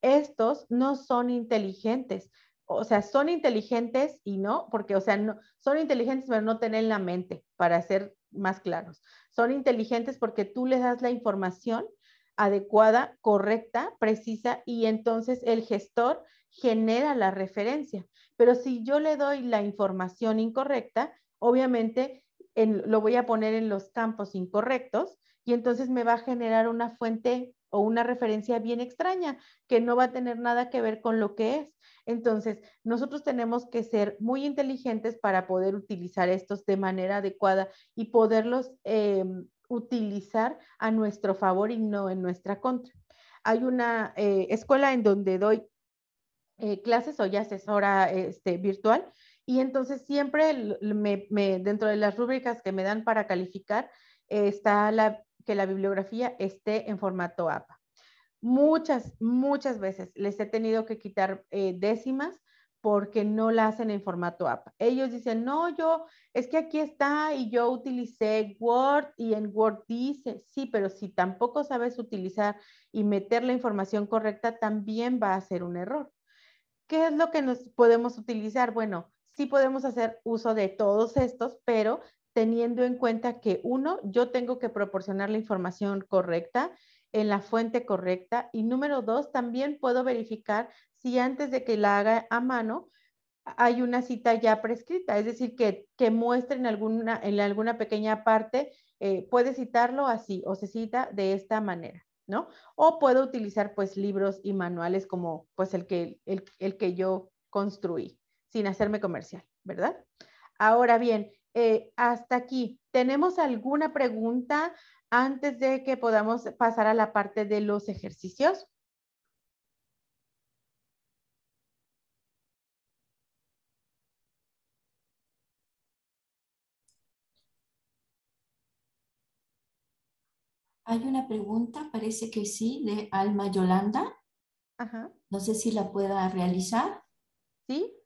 Estos no son inteligentes. O sea, son inteligentes y no, porque, o sea, no, son inteligentes, pero no tienen la mente, para ser más claros. Son inteligentes porque tú le das la información adecuada, correcta, precisa, y entonces el gestor genera la referencia. Pero si yo le doy la información incorrecta, obviamente lo voy a poner en los campos incorrectos y entonces me va a generar una fuente o una referencia bien extraña que no va a tener nada que ver con lo que es. Entonces, nosotros tenemos que ser muy inteligentes para poder utilizar estos de manera adecuada y poderlos em, utilizar a nuestro favor y no en nuestra contra. Hay una eh, escuela en donde doy eh, clases, soy asesora este, virtual y entonces siempre dentro de las rúbricas que me dan para calificar eh, está que la bibliografía esté en formato APA. Muchas, muchas veces les he tenido que quitar eh, décimas porque no la hacen en formato APA. Ellos dicen, no, yo, es que aquí está y yo utilicé Word y en Word dice, sí, pero si tampoco sabes utilizar y meter la información correcta, también va a ser un error. ¿Qué es lo que nos podemos utilizar? Bueno, sí podemos hacer uso de todos estos, pero teniendo en cuenta que uno, yo tengo que proporcionar la información correcta en la fuente correcta y número dos, también puedo verificar si antes de que la haga a mano hay una cita ya prescrita, es decir, que, que muestre en alguna, en alguna pequeña parte, eh, puede citarlo así o se cita de esta manera. ¿no? O puedo utilizar pues libros y manuales como pues el que, el que yo construí sin hacerme comercial, ¿verdad? Ahora bien, eh, hasta aquí, ¿tenemos alguna pregunta antes de que podamos pasar a la parte de los ejercicios? Hay una pregunta, parece que sí, de Alma Yolanda. Ajá. No sé si la pueda realizar. Sí.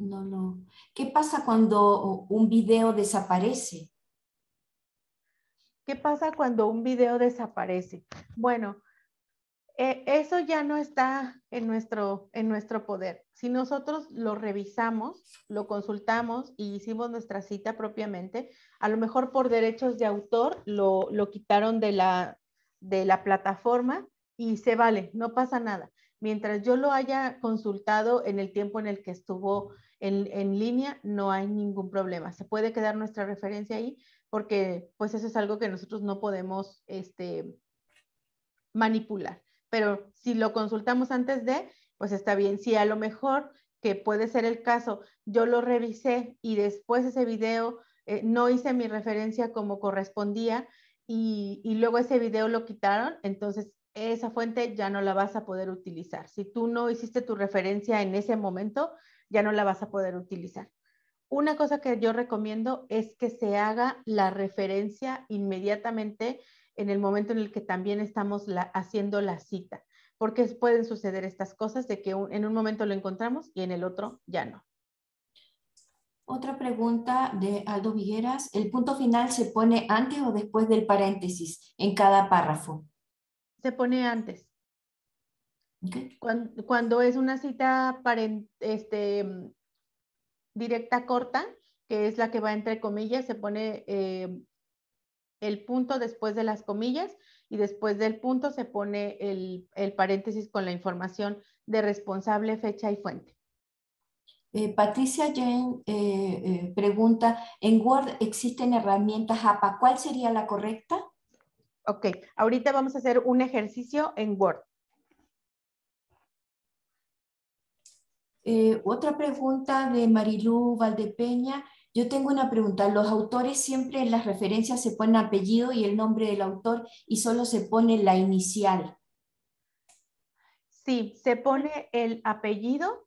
no no. ¿Qué pasa cuando un video desaparece? ¿Qué pasa cuando un video desaparece? Bueno, eh, eso ya no está en nuestro, en nuestro poder. Si nosotros lo revisamos, lo consultamos y hicimos nuestra cita propiamente, a lo mejor por derechos de autor lo, quitaron de la, de la plataforma y se vale, no pasa nada mientras yo lo haya consultado en el tiempo en el que estuvo en, línea, no hay ningún problema. Se puede quedar nuestra referencia ahí porque pues eso es algo que nosotros no podemos este, manipular. Pero si lo consultamos antes de, pues está bien. Si a lo mejor, que puede ser el caso, yo lo revisé y después ese video eh, no hice mi referencia como correspondía y, y luego ese video lo quitaron, entonces esa fuente ya no la vas a poder utilizar. Si tú no hiciste tu referencia en ese momento, ya no la vas a poder utilizar. Una cosa que yo recomiendo es que se haga la referencia inmediatamente en el momento en el que también estamos haciendo la cita, porque pueden suceder estas cosas de que en un momento lo encontramos y en el otro ya no. Otra pregunta de Aldo Vigueras. ¿El punto final se pone antes o después del paréntesis en cada párrafo? Se pone antes. Cuando, es una cita este, mm, directa corta, que es la que va entre comillas, se pone eh, el punto después de las comillas y después del punto se pone el, paréntesis con la información de responsable, fecha y fuente. Eh, Patricia Jane eh, pregunta, ¿en Word existen herramientas APA? ¿Cuál sería la correcta? Ok, ahorita vamos a hacer un ejercicio en Word. Eh, otra pregunta de Marilú Valdepeña. Yo tengo una pregunta. Los autores siempre en las referencias se ponen apellido y el nombre del autor y solo se pone la inicial. Sí, se pone el apellido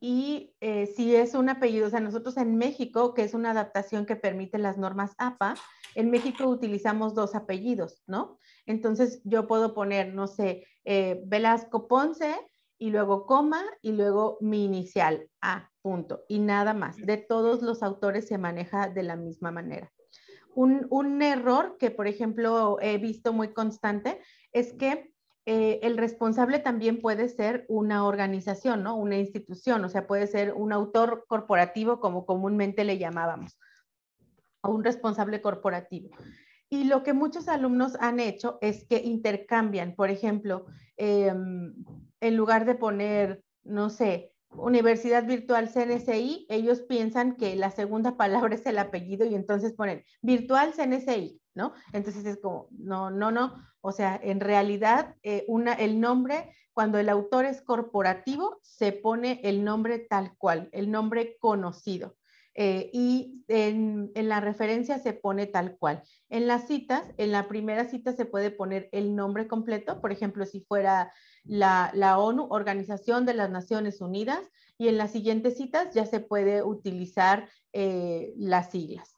y eh, si es un apellido, o sea, nosotros en México, que es una adaptación que permite las normas APA, en México utilizamos dos apellidos, ¿no? Entonces yo puedo poner, no sé, eh, Velasco Ponce y luego coma y luego mi inicial, A, punto, y nada más. De todos los autores se maneja de la misma manera. Un, error que, por ejemplo, he visto muy constante es que eh, el responsable también puede ser una organización, ¿no? Una institución, o sea, puede ser un autor corporativo, como comúnmente le llamábamos, o un responsable corporativo. Y lo que muchos alumnos han hecho es que intercambian, por ejemplo, em, en lugar de poner, no sé, Universidad Virtual CNSI, ellos piensan que la segunda palabra es el apellido y entonces ponen Virtual CNSI, ¿no? Entonces es como, no, no, no. O sea, en realidad, eh, una, el nombre, cuando el autor es corporativo, se pone el nombre tal cual, el nombre conocido. Eh, y en, en, la referencia se pone tal cual. En las citas, en la primera cita se puede poner el nombre completo, por ejemplo, si fuera la, ONU, Organización de las Naciones Unidas, y en las siguientes citas ya se puede utilizar eh, las siglas.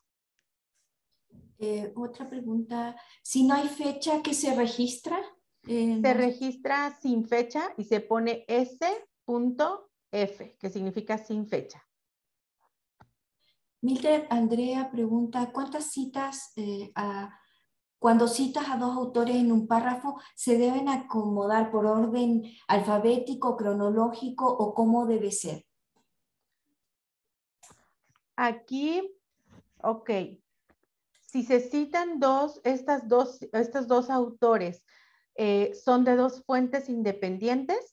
Eh, otra pregunta, si no hay fecha ¿qué se registra. Eh, se registra sin fecha y se pone S.F, que significa sin fecha. Mildred Andrea pregunta, ¿cuántas citas a cuando citas a dos autores en un párrafo, se deben acomodar por orden alfabético, cronológico o cómo debe ser. Aquí, ok. Si se citan dos, estas dos, estos dos autores, eh, ¿son de dos fuentes independientes?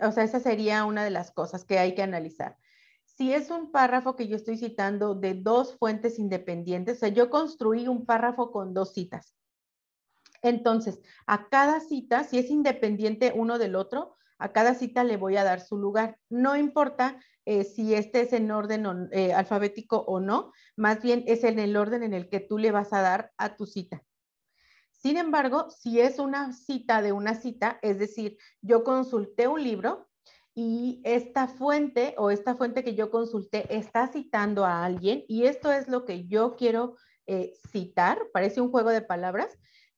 o sea, esa sería una de las cosas que hay que analizar si es un párrafo que yo estoy citando de dos fuentes independientes, o sea, yo construí un párrafo con dos citas. Entonces, a cada cita, si es independiente uno del otro, a cada cita le voy a dar su lugar. No importa eh, si este es en orden eh, alfabético o no, más bien es en el orden en el que tú le vas a dar a tu cita. Sin embargo, si es una cita de una cita, es decir, yo consulté un libro, y esta fuente o esta fuente que yo consulté está citando a alguien y esto es lo que yo quiero eh, citar, parece un juego de palabras,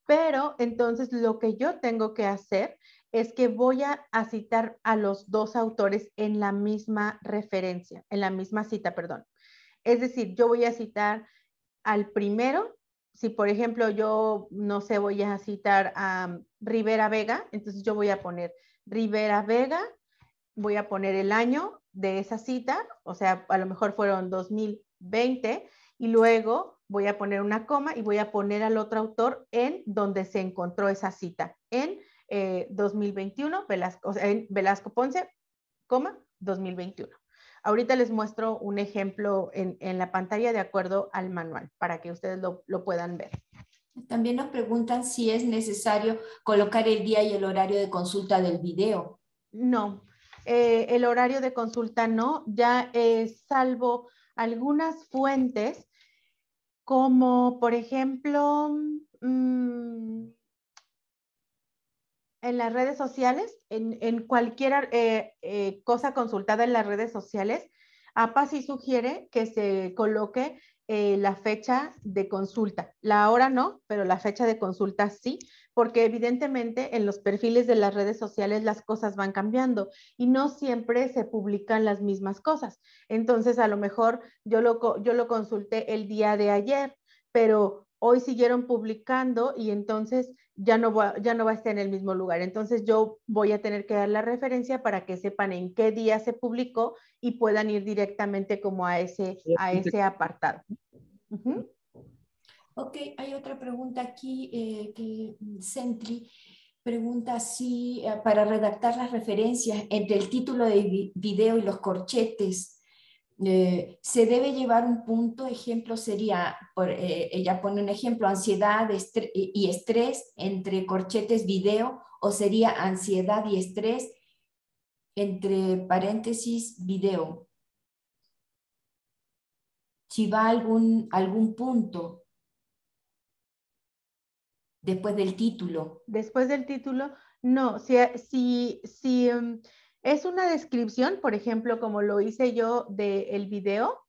pero entonces lo que yo tengo que hacer es que voy a, a, citar a los dos autores en la misma referencia, en la misma cita, perdón. Es decir, yo voy a citar al primero, si por ejemplo yo, no sé, voy a citar a um, Rivera Vega, entonces yo voy a poner Rivera Vega voy a poner el año de esa cita, o sea, a lo mejor fueron 2020, y luego voy a poner una coma y voy a poner al otro autor en donde se encontró esa cita, en 2021, eh, Velasco, en Velasco Ponce, coma, 2021. Ahorita les muestro un ejemplo en, la pantalla de acuerdo al manual para que ustedes lo, lo puedan ver. También nos preguntan si es necesario colocar el día y el horario de consulta del video. No, eh, el horario de consulta no, ya eh, salvo algunas fuentes, como por ejemplo mm, en las redes sociales, en, cualquier eh, cosa consultada en las redes sociales, APA sí sugiere que se coloque la fecha de consulta. La hora no, pero la fecha de consulta sí, porque evidentemente en los perfiles de las redes sociales las cosas van cambiando y no siempre se publican las mismas cosas. Entonces, a lo mejor yo lo, yo lo consulté el día de ayer, pero hoy siguieron publicando y entonces ya no, va, ya no va a estar en el mismo lugar. Entonces yo voy a tener que dar la referencia para que sepan en qué día se publicó y puedan ir directamente como a ese, a ese apartado. Ok, hay otra pregunta aquí eh, que mm, Sentry pregunta si eh, para redactar las referencias entre el título de video y los corchetes, eh, ¿se debe llevar un punto? Ejemplo sería, ella pone un ejemplo, ansiedad y estrés entre corchetes video o sería ansiedad y estrés entre paréntesis video. Si va algún, algún punto después del título. Después del título, no, si, si, si um, es una descripción, por ejemplo, como lo hice yo del video,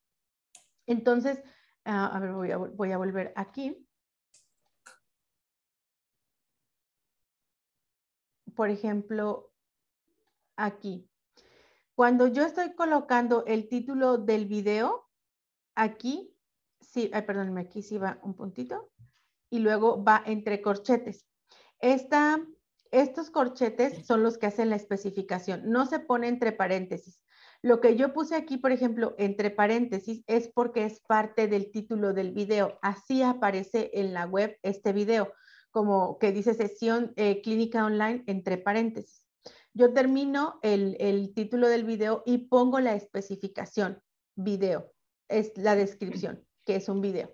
entonces, ah, a ver, voy a, volver aquí. Por ejemplo, aquí. Cuando yo estoy colocando el título del video, aquí, sí, ay, aquí sí va un puntito y luego va entre corchetes. Esta, estos corchetes son los que hacen la especificación, no se pone entre paréntesis. Lo que yo puse aquí, por ejemplo, entre paréntesis, es porque es parte del título del video. Así aparece en la web este video, como que dice sesión eh, clínica online entre paréntesis. Yo termino el, el título del video y pongo la especificación, video, es la descripción, que es un video.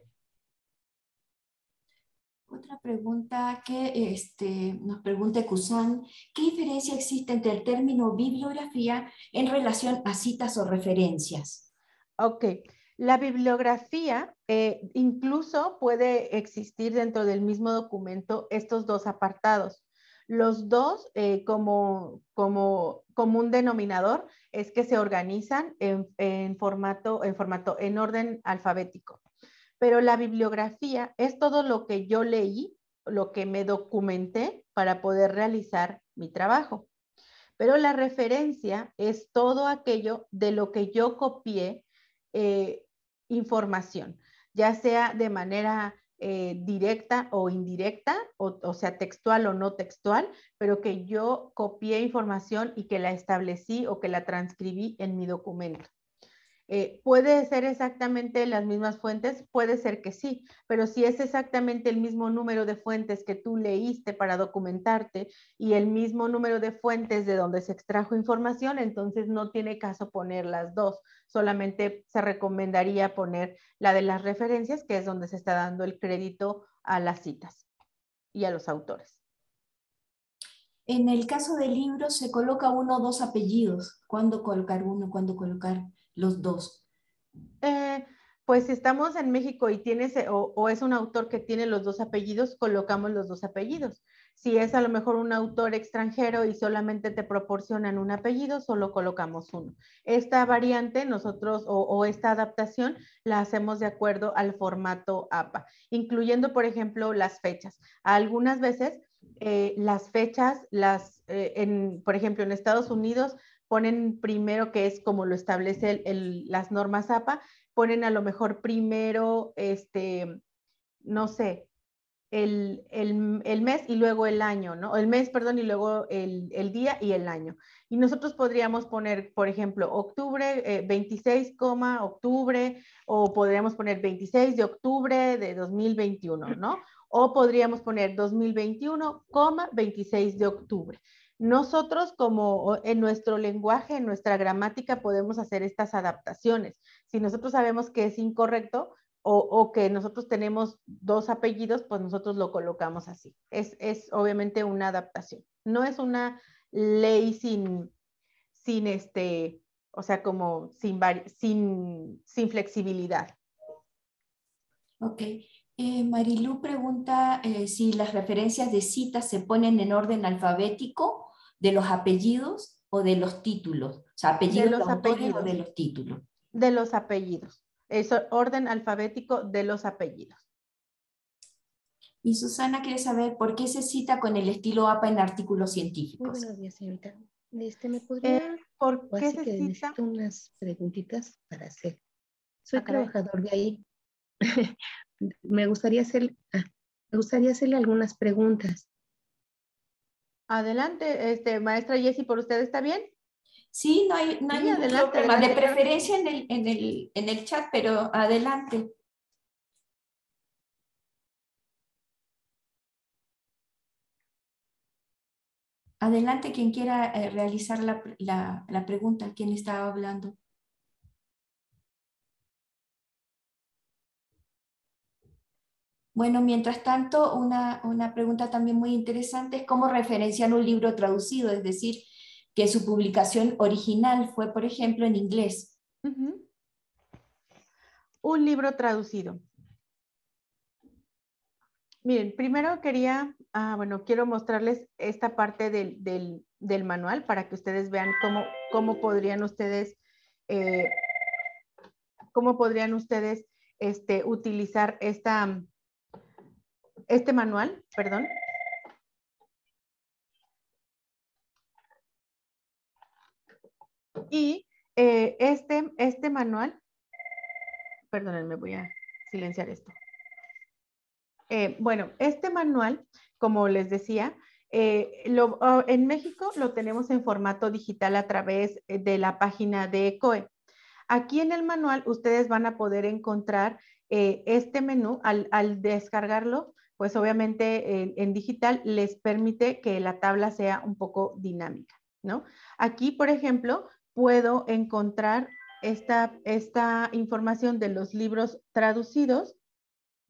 Otra pregunta que este, nos pregunta Kusan, ¿qué diferencia existe entre el término bibliografía en relación a citas o referencias? Ok, la bibliografía eh, incluso puede existir dentro del mismo documento estos dos apartados. Los dos eh, como, como denominador es que se organizan en, formato, en formato, en orden alfabético pero la bibliografía es todo lo que yo leí, lo que me documenté para poder realizar mi trabajo. Pero la referencia es todo aquello de lo que yo copié eh, información, ya sea de manera eh, directa o indirecta, o, sea, textual o no textual, pero que yo copié información y que la establecí o que la transcribí en mi documento. Eh, ¿Puede ser exactamente las mismas fuentes? Puede ser que sí, pero si es exactamente el mismo número de fuentes que tú leíste para documentarte y el mismo número de fuentes de donde se extrajo información, entonces no tiene caso poner las dos, solamente se recomendaría poner la de las referencias, que es donde se está dando el crédito a las citas y a los autores. En el caso de libros se coloca uno o dos apellidos. ¿Cuándo colocar uno, cuándo colocar los dos? Eh, pues si estamos en México y tienes eh, o, es un autor que tiene los dos apellidos, colocamos los dos apellidos. Si es a lo mejor un autor extranjero y solamente te proporcionan un apellido, solo colocamos uno. Esta variante nosotros o, esta adaptación la hacemos de acuerdo al formato APA, incluyendo, por ejemplo, las fechas. Algunas veces eh, las fechas, las, en, por ejemplo, en Estados Unidos ponen primero, que es como lo establece las normas APA, ponen a lo mejor primero, este, no sé, el, el, mes y luego el año, ¿no? El mes, perdón, y luego el, día y el año. Y nosotros podríamos poner, por ejemplo, octubre, 26, eh, octubre, o podríamos poner 26 de octubre de 2021, ¿no? O podríamos poner 2021, 26 de octubre. Nosotros como en nuestro lenguaje, en nuestra gramática, podemos hacer estas adaptaciones. Si nosotros sabemos que es incorrecto o, que nosotros tenemos dos apellidos, pues nosotros lo colocamos así. Es, obviamente una adaptación. No es una ley sin, sin este, o sea, como sin, sin, flexibilidad. Ok. Eh, Marilu pregunta eh, si las referencias de citas se ponen en orden alfabético de los apellidos o de los títulos, o sea, apellidos o de los títulos. De los apellidos, es orden alfabético de los apellidos. Y Susana quiere saber por qué se cita con el estilo APA en artículos científicos. Muy buenos días, señorita. Este, ¿Me eh, podría... ¿Por qué se cita? unas preguntitas para hacer. Soy trabajador de ahí. me, gustaría hacer, ah, me gustaría hacerle algunas preguntas. Adelante, este, maestra Jessy, ¿por usted está bien? Sí, no hay, adelante, De preferencia en el, en, el, en el chat, pero adelante. Adelante quien quiera eh, realizar la, pregunta, quien estaba hablando. Bueno, mientras tanto, una, pregunta también muy interesante es cómo referencian un libro traducido, es decir, que su publicación original fue, por ejemplo, en inglés. Un libro traducido. Miren, primero quería, ah, bueno, quiero mostrarles esta parte del, manual para que ustedes vean cómo, cómo podrían ustedes, eh, cómo podrían ustedes este, utilizar esta este manual, perdón. Y eh, este, este manual, perdónenme, voy a silenciar esto. Eh, bueno, este manual, como les decía, eh, oh, en México lo tenemos en formato digital a través de la página de ECOE. Aquí en el manual ustedes van a poder encontrar este menú al, al descargarlo pues obviamente en, digital les permite que la tabla sea un poco dinámica, ¿no? Aquí, por ejemplo, puedo encontrar esta, información de los libros traducidos.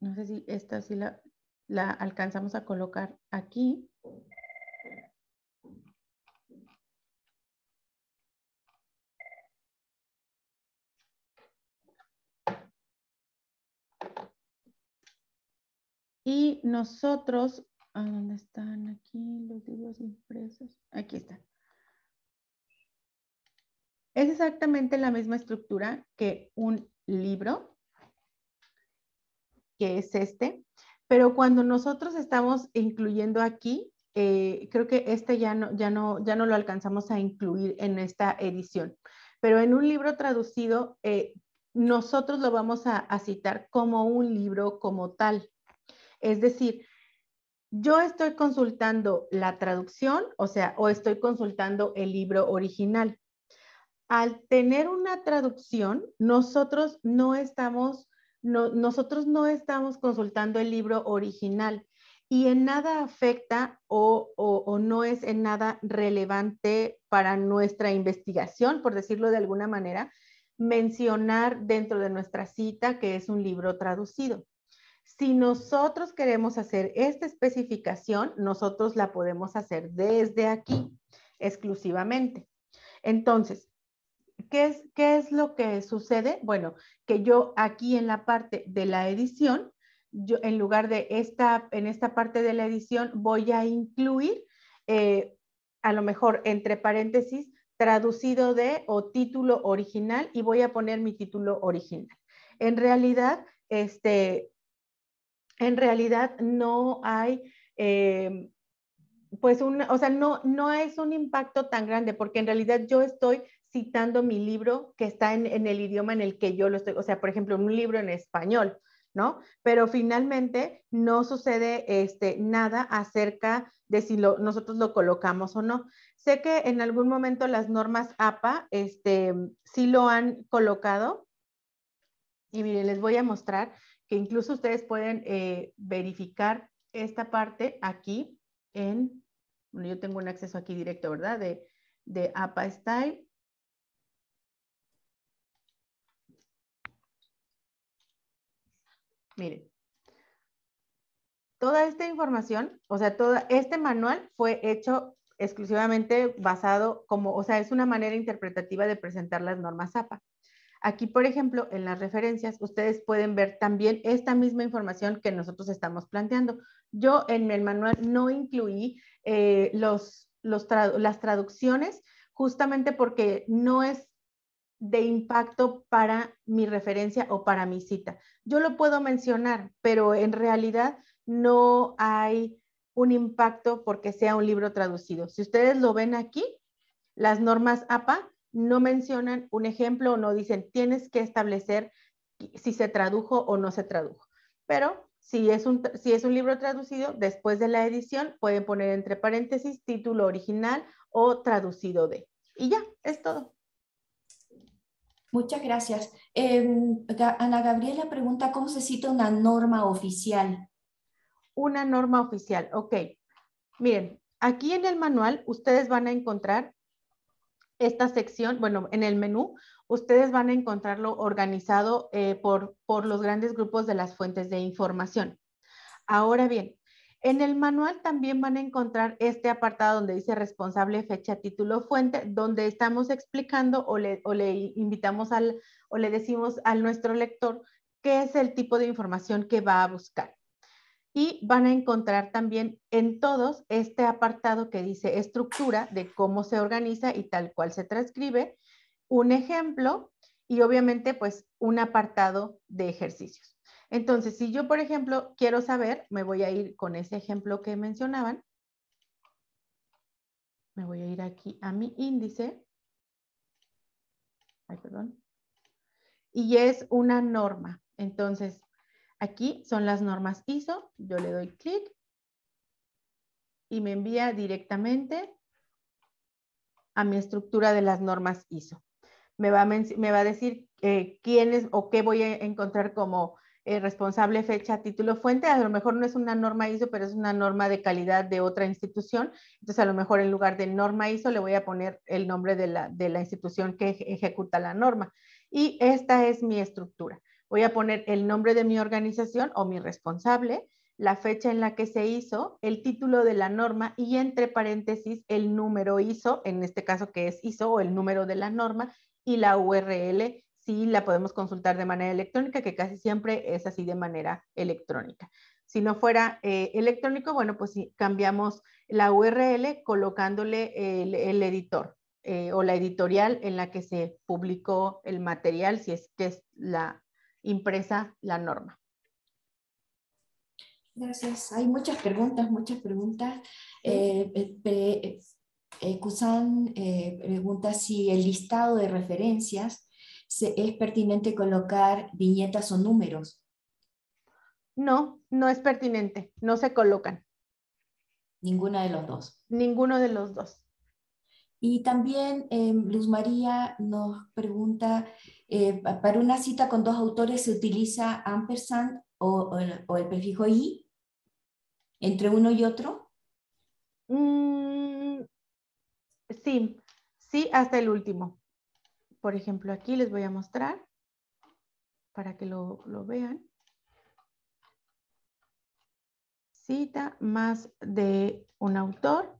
No sé si esta sí la alcanzamos a colocar aquí. Y nosotros, ¿a dónde están aquí los libros impresos? Aquí están. Es exactamente la misma estructura que un libro, que es este, pero cuando nosotros estamos incluyendo aquí, eh, creo que este ya no, ya, no, ya no lo alcanzamos a incluir en esta edición, pero en un libro traducido, eh, nosotros lo vamos a citar como un libro como tal. Es decir, yo estoy consultando la traducción, o sea, o estoy consultando el libro original. Al tener una traducción, nosotros no estamos, nosotros no estamos consultando el libro original y en nada afecta o no es en nada relevante para nuestra investigación, por decirlo de alguna manera, mencionar dentro de nuestra cita que es un libro traducido. Si nosotros queremos hacer esta especificación, nosotros la podemos hacer desde aquí exclusivamente. Entonces, ¿qué es, qué es lo que sucede? Bueno, que yo aquí en la parte de la edición, yo en lugar de esta, en esta parte de la edición, voy a incluir, eh, a lo mejor entre paréntesis, traducido de o título original y voy a poner mi título original. En realidad, este, en realidad no hay, eh, pues, un, o sea, no, no es un impacto tan grande, porque en realidad yo estoy citando mi libro que está en, el idioma en el que yo lo estoy, o sea, por ejemplo, un libro en español, ¿no? Pero finalmente no sucede este, nada acerca de si lo, nosotros lo colocamos o no. Sé que en algún momento las normas APA este, sí lo han colocado. Y miren, les voy a mostrar que incluso ustedes pueden eh, verificar esta parte aquí en, bueno, yo tengo un acceso aquí directo, ¿verdad? De, de APA Style. Miren, toda esta información, o sea, todo este manual fue hecho exclusivamente basado como, o sea, es una manera interpretativa de presentar las normas APA. Aquí, por ejemplo, en las referencias, ustedes pueden ver también esta misma información que nosotros estamos planteando. Yo en el manual no incluí eh, los, las traducciones justamente porque no es de impacto para mi referencia o para mi cita. Yo lo puedo mencionar, pero en realidad no hay un impacto porque sea un libro traducido. Si ustedes lo ven aquí, las normas APA no mencionan un ejemplo o no dicen, tienes que establecer si se tradujo o no se tradujo. Pero si es un, si es un libro traducido, después de la edición pueden poner entre paréntesis título original o traducido de. Y ya, es todo. Muchas gracias. Em, Ana Gabriela pregunta, ¿cómo se cita una norma oficial? Una norma oficial, ok. Miren, aquí en el manual ustedes van a encontrar esta sección, bueno, en el menú, ustedes van a encontrarlo organizado eh, por, por los grandes grupos de las fuentes de información. Ahora bien, en el manual también van a encontrar este apartado donde dice responsable, fecha, título, fuente, donde estamos explicando o le, o le invitamos al, o le decimos al nuestro lector qué es el tipo de información que va a buscar y van a encontrar también en todos este apartado que dice estructura de cómo se organiza y tal cual se transcribe, un ejemplo y obviamente pues un apartado de ejercicios. Entonces, si yo por ejemplo quiero saber, me voy a ir con ese ejemplo que mencionaban, me voy a ir aquí a mi índice, ay perdón, y es una norma. Entonces, Aquí son las normas ISO, yo le doy clic y me envía directamente a mi estructura de las normas ISO. Me va a, decir eh, quién es o qué voy a encontrar como eh, responsable, fecha, título, fuente. A lo mejor no es una norma ISO, pero es una norma de calidad de otra institución. Entonces, a lo mejor en lugar de norma ISO le voy a poner el nombre de la institución que ejecuta la norma. Y esta es mi estructura. Voy a poner el nombre de mi organización o mi responsable, la fecha en la que se hizo, el título de la norma y entre paréntesis el número ISO, en este caso que es ISO o el número de la norma y la URL si la podemos consultar de manera electrónica, que casi siempre es así de manera electrónica. Si no fuera eh, electrónico, bueno, pues si cambiamos la URL colocándole el, editor eh, o la editorial en la que se publicó el material, si es que es la impresa la norma. Gracias. Hay muchas preguntas, muchas preguntas. Eh, eh, eh, pregunta si el listado de referencias es pertinente colocar viñetas o números. No, no es pertinente, no se colocan. Ninguna de los dos. Ninguno de los dos. Y también eh, Luz María nos pregunta eh, para una cita con dos autores se utiliza ampersand o, el, prefijo i entre uno y otro. Mm, sí, sí, hasta el último. Por ejemplo, aquí les voy a mostrar para que lo, lo vean. Cita más de un autor.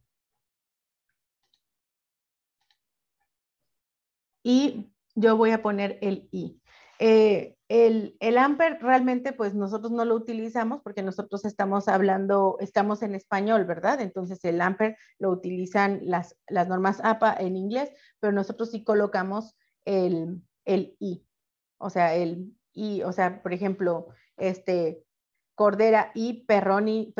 Y yo voy a poner el I. Eh, el, el, amper realmente pues nosotros no lo utilizamos porque nosotros estamos hablando, estamos en español, ¿verdad? Entonces el amper lo utilizan las, las normas APA en inglés, pero nosotros sí colocamos el, I. O sea, el I, o sea, por ejemplo, este Cordera y Perroni,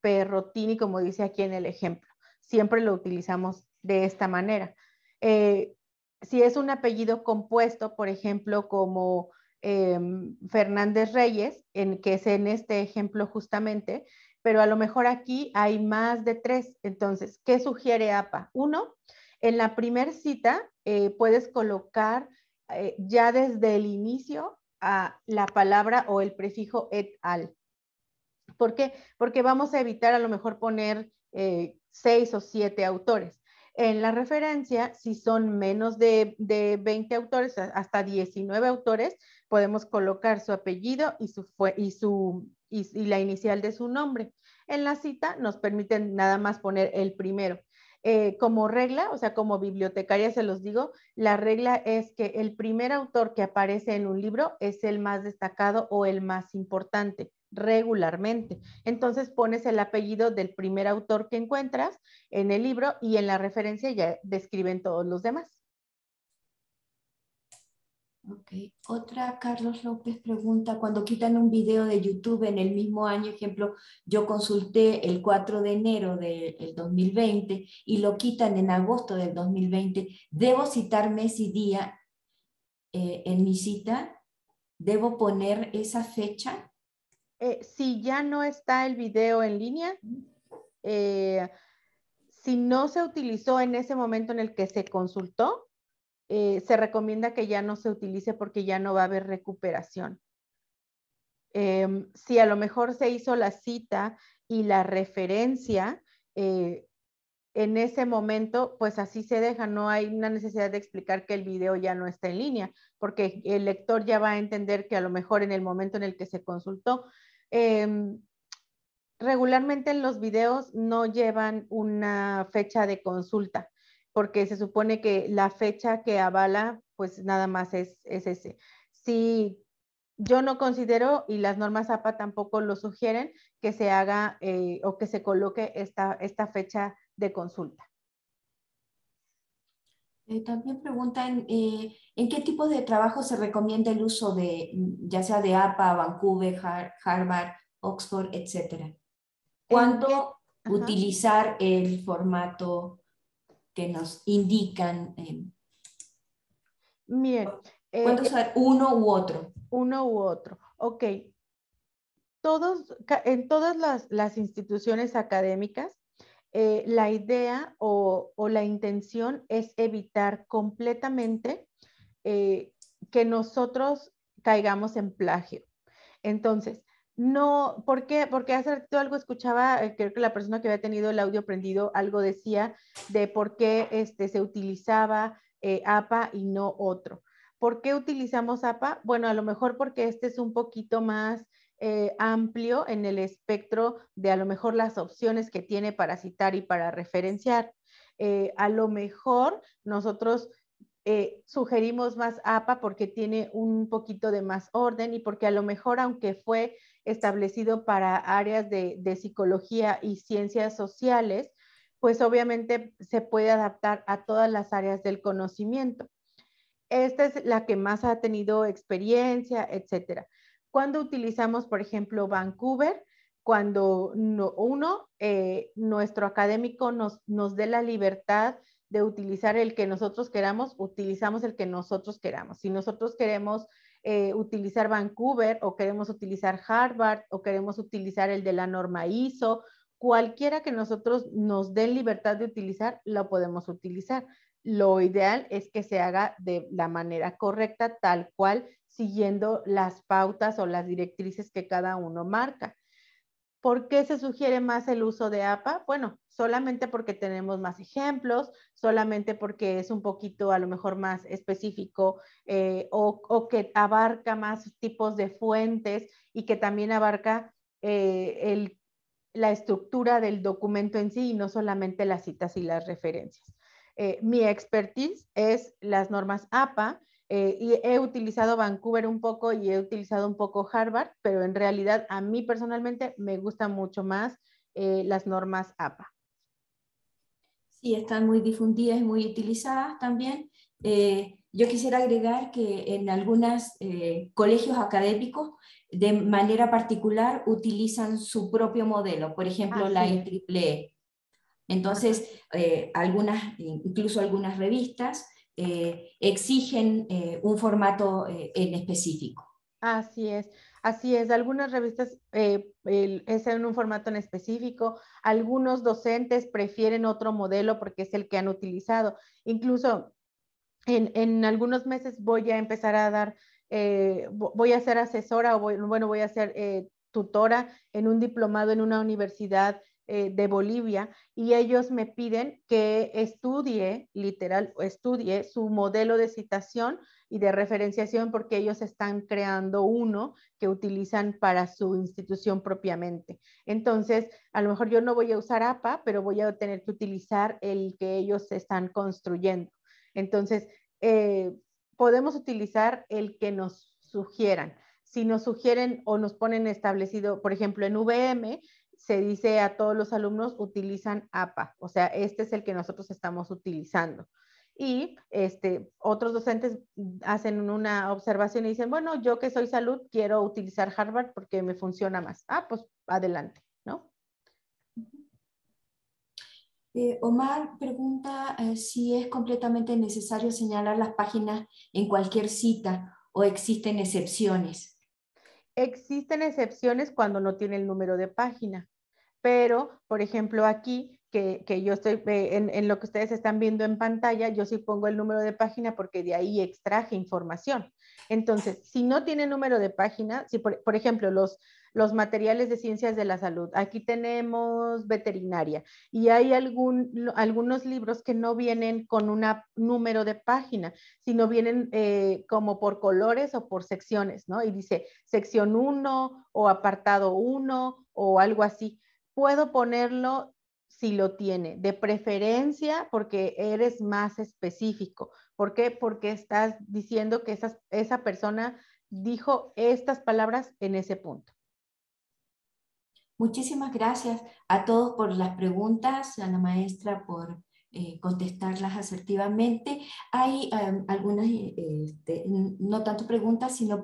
Perrotini, como dice aquí en el ejemplo. Siempre lo utilizamos de esta manera. Eh, si es un apellido compuesto, por ejemplo, como em, Fernández Reyes, en, que es en este ejemplo justamente, pero a lo mejor aquí hay más de tres. Entonces, ¿qué sugiere APA? Uno, en la primera cita eh, puedes colocar eh, ya desde el inicio a la palabra o el prefijo et al. ¿Por qué? Porque vamos a evitar a lo mejor poner eh, seis o siete autores. En la referencia, si son menos de, de 20 autores, hasta 19 autores, podemos colocar su apellido y, su, y, su, y, la inicial de su nombre. En la cita nos permiten nada más poner el primero. Eh, como regla, o sea, como bibliotecaria se los digo, la regla es que el primer autor que aparece en un libro es el más destacado o el más importante regularmente. Entonces pones el apellido del primer autor que encuentras en el libro y en la referencia ya describen todos los demás. Ok, otra Carlos López pregunta, cuando quitan un video de YouTube en el mismo año, ejemplo, yo consulté el 4 de enero del 2020 y lo quitan en agosto del 2020, ¿debo citar mes y día eh, en mi cita? ¿Debo poner esa fecha? Eh, si ya no está el video en línea, eh, si no se utilizó en ese momento en el que se consultó, eh, se recomienda que ya no se utilice porque ya no va a haber recuperación. Em, si a lo mejor se hizo la cita y la referencia en ese momento, pues así se deja, no hay una necesidad de explicar que el video ya no está en línea, porque el lector ya va a entender que a lo mejor en el momento en el que se consultó Em, regularmente regularmente los videos no llevan una fecha de consulta, porque se supone que la fecha que avala, pues nada más es, ese. Si yo no considero, y las normas APA tampoco lo sugieren, que se haga eh, o que se coloque esta fecha de consulta. Eh, también preguntan eh, en qué tipo de trabajo se recomienda el uso de, mm, ya sea de APA, Vancouver, Harvard, Oxford, etcétera. ¿Cuándo utilizar el formato que nos indican? Em? Eh, Miren. ¿Cuándo usar uno u otro? Uno u otro. Ok. Todos, en todas las, las instituciones académicas eh, la idea o, la intención es evitar completamente eh, que nosotros caigamos en plagio. Entonces, no, ¿por qué? Porque hace rato algo escuchaba, eh, creo que la persona que había tenido el audio prendido algo decía de por qué este, se utilizaba APA y no otro. ¿Por qué utilizamos APA? Bueno, a lo mejor porque este es un poquito más eh, amplio en el espectro de a lo mejor las opciones que tiene para citar y para referenciar. Eh, a lo mejor nosotros eh, sugerimos más APA porque tiene un poquito de más orden y porque a lo mejor aunque fue establecido para áreas de, de psicología y ciencias sociales, pues obviamente se puede adaptar a todas las áreas del conocimiento. Esta es la que más ha tenido experiencia, etcétera. Cuando utilizamos, por ejemplo, Vancouver, cuando uno, eh, nuestro académico nos, dé la libertad de utilizar el que nosotros queramos, utilizamos el que nosotros queramos. Si nosotros queremos eh, utilizar Vancouver o queremos utilizar Harvard o queremos utilizar el de la norma ISO, cualquiera que nosotros nos dé libertad de utilizar, lo podemos utilizar lo ideal es que se haga de la manera correcta, tal cual, siguiendo las pautas o las directrices que cada uno marca. ¿Por qué se sugiere más el uso de APA? Bueno, solamente porque tenemos más ejemplos, solamente porque es un poquito a lo mejor más específico eh, o, que abarca más tipos de fuentes y que también abarca eh, la estructura del documento en sí y no solamente las citas y las referencias. Eh, mi expertise es las normas APA eh, y he utilizado Vancouver un poco y he utilizado un poco Harvard, pero en realidad a mí personalmente me gustan mucho más eh, las normas APA. Sí, están muy difundidas y muy utilizadas también. yo quisiera agregar que en algunos colegios académicos de manera particular utilizan su propio modelo, por ejemplo ah, la IEEE. Entonces, eh, algunas, incluso algunas revistas eh, exigen eh, un formato en específico. Así es, así es. Algunas revistas es en un formato en específico, algunos docentes prefieren otro modelo porque es el que han utilizado. Incluso en, algunos meses voy a empezar a dar, voy a ser asesora o bueno, voy a ser tutora en un diplomado en una universidad eh, de Bolivia y ellos me piden que estudie, literal, estudie su modelo de citación y de referenciación porque ellos están creando uno que utilizan para su institución propiamente. Entonces, a lo mejor yo no voy a usar APA, pero voy a tener que utilizar el que ellos están construyendo. Entonces, eh, podemos utilizar el que nos sugieran. Si nos sugieren o nos ponen establecido, por ejemplo, en VM, se dice a todos los alumnos utilizan APA, o sea, este es el que nosotros estamos utilizando. Y este, otros docentes hacen una observación y dicen, bueno, yo que soy salud quiero utilizar Harvard porque me funciona más. Ah, pues adelante, ¿no? Eh, Omar pregunta eh, si es completamente necesario señalar las páginas en cualquier cita o existen excepciones. Existen excepciones cuando no tiene el número de página pero por ejemplo aquí que, yo estoy eh, en, lo que ustedes están viendo en pantalla, yo sí pongo el número de página porque de ahí extraje información. Entonces, si no tiene número de página, si por, ejemplo los, los materiales de ciencias de la salud, aquí tenemos veterinaria y hay algún, algunos libros que no vienen con un número de página, sino vienen eh, como por colores o por secciones, ¿no? Y dice sección 1 o apartado 1 o algo así puedo ponerlo si lo tiene, de preferencia porque eres más específico. ¿Por qué? Porque estás diciendo que esa persona dijo estas palabras en ese punto. Muchísimas gracias a todos por las preguntas, a la maestra por eh, contestarlas asertivamente. Hay em, algunas, eh, este, no tanto preguntas, sino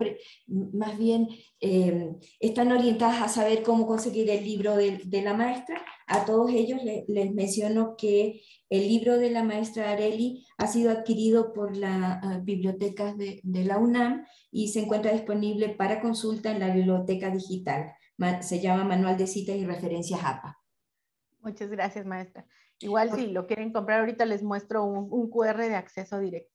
más bien em, están orientadas a saber cómo conseguir el libro de, la maestra. A todos ellos les menciono que el libro de la maestra Areli ha sido adquirido por las eh, bibliotecas de, la UNAM y se encuentra disponible para consulta en la biblioteca digital. se llama Manual de Citas y Referencias APA. Muchas gracias, maestra. Igual si lo quieren comprar ahorita les muestro un, QR de acceso directo.